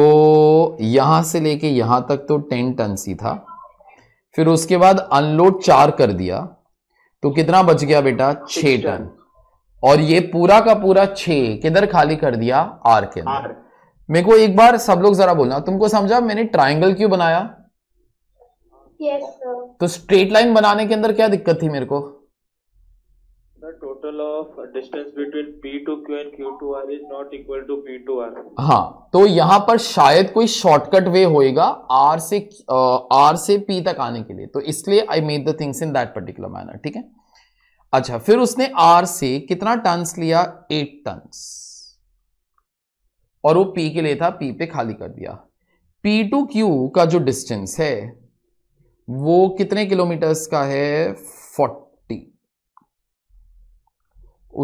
यहां से लेके यहां तक तो टेन टन ही था फिर उसके बाद अनलोड चार कर दिया तो कितना बच गया बेटा छ टन और ये पूरा का पूरा छ किधर खाली कर दिया आर के अंदर मेरे को एक बार सब लोग जरा बोलना तुमको समझा मैंने ट्राइंगल क्यों बनाया yes, तो स्ट्रेट लाइन बनाने के अंदर क्या दिक्कत थी मेरे को total of distance between P to Q and Q to R is not equal to P to R हाँ तो यहाँ पर शायद कोई शॉर्टकट वे होएगा आर से आर से पी तक आने के लिए तो इसलिए I made the things in that particular manner ठीक है अच्छा फिर उसने आर से कितना टन्स लिया एट टन्स और वो पी के लिए था पी पे खाली कर दिया पी टू क्यू का जो डिस्टेंस है वो कितने किलोमीटर्स का है फोर्टी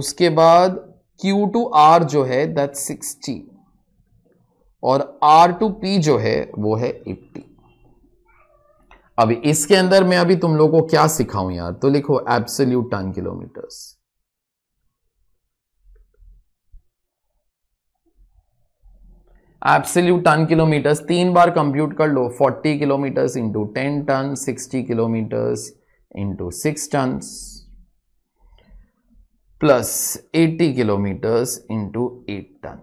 उसके बाद क्यू टू आर जो है दैट सिक्सटी और आर टू पी जो है वो है एट्टी अब इसके अंदर मैं अभी तुम लोगों को क्या सिखाऊं यार तो लिखो absolute ton kilometres absolute ton kilometres तीन बार कंप्यूट कर लो 40 kilometres into ten ton 60 kilometres into six ton plus 80 kilometres into eight ton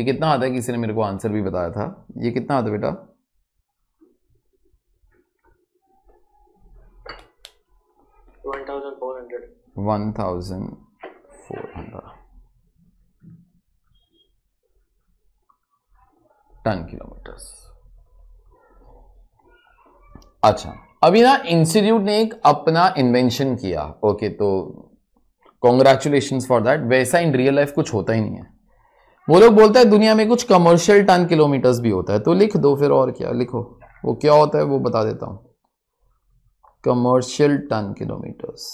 ये कितना आता है किसी ने मेरे को आंसर भी बताया था ये कितना आता है बेटा वन थाउजेंड 400 टन किलोमीटर्स अच्छा अभी ना इंस्टीट्यूट ने एक अपना इन्वेंशन किया ओके तो कॉन्ग्रेचुलेशन फॉर दैट वैसा इन रियल लाइफ कुछ होता ही नहीं है वो लोग बोलता है दुनिया में कुछ कमर्शियल टन किलोमीटर्स भी होता है तो लिख दो फिर और क्या लिखो वो क्या होता है वो बता देता हूं कमर्शियल टन किलोमीटर्स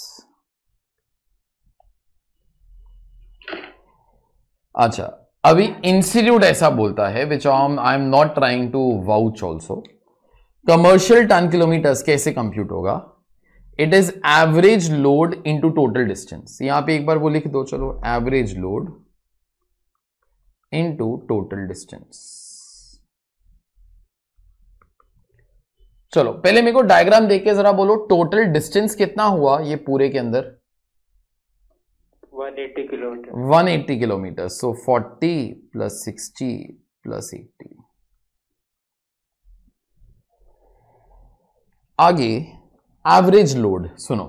अच्छा अभी इंस्टीट्यूट ऐसा बोलता है which I am not trying to vouch also commercial ton kilometres कैसे कंप्यूट होगा it is average load into total distance यहां पे एक बार वो लिख दो चलो average load into total distance चलो पहले मेरे को डायग्राम देख के जरा बोलो टोटल डिस्टेंस कितना हुआ ये पूरे के अंदर 180 kilometre 180 kilometre so 40 plus 60 plus 80. आगे एवरेज लोड सुनो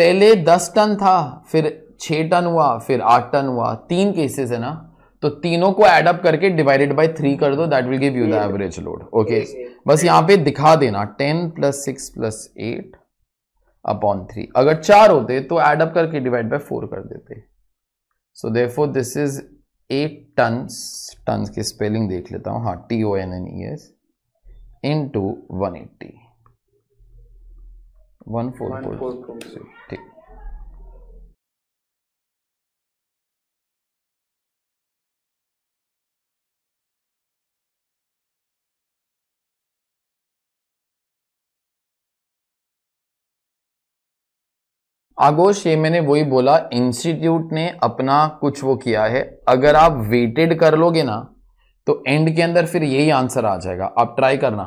पहले 10 टन था फिर 6 टन हुआ फिर 8 टन हुआ तीन केसेस है ना तो तीनों को एड अप करके डिवाइडेड बाय थ्री कर दो that will give you the average load okay बस यहां पे दिखा देना ten plus six plus eight upon three अगर चार होते तो एडअप करके डिवाइड बाय फोर कर देते so therefore this is eight tons tons की स्पेलिंग देख लेता हूँ हाँ T O N N E S into one eighty one four four ठीक आगोश ये मैंने वही बोला इंस्टीट्यूट ने अपना कुछ वो किया है अगर आप वेटेड कर लोगे ना तो एंड के अंदर फिर यही आंसर आ जाएगा आप ट्राई करना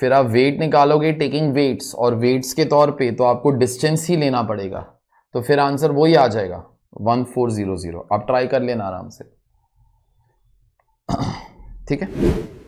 फिर आप वेट निकालोगे टेकिंग वेट्स और वेट्स के तौर पे तो आपको डिस्टेंस ही लेना पड़ेगा तो फिर आंसर वही आ जाएगा वन फोर ज़ीरो ज़ीरो आप ट्राई कर लेना आराम से ठीक है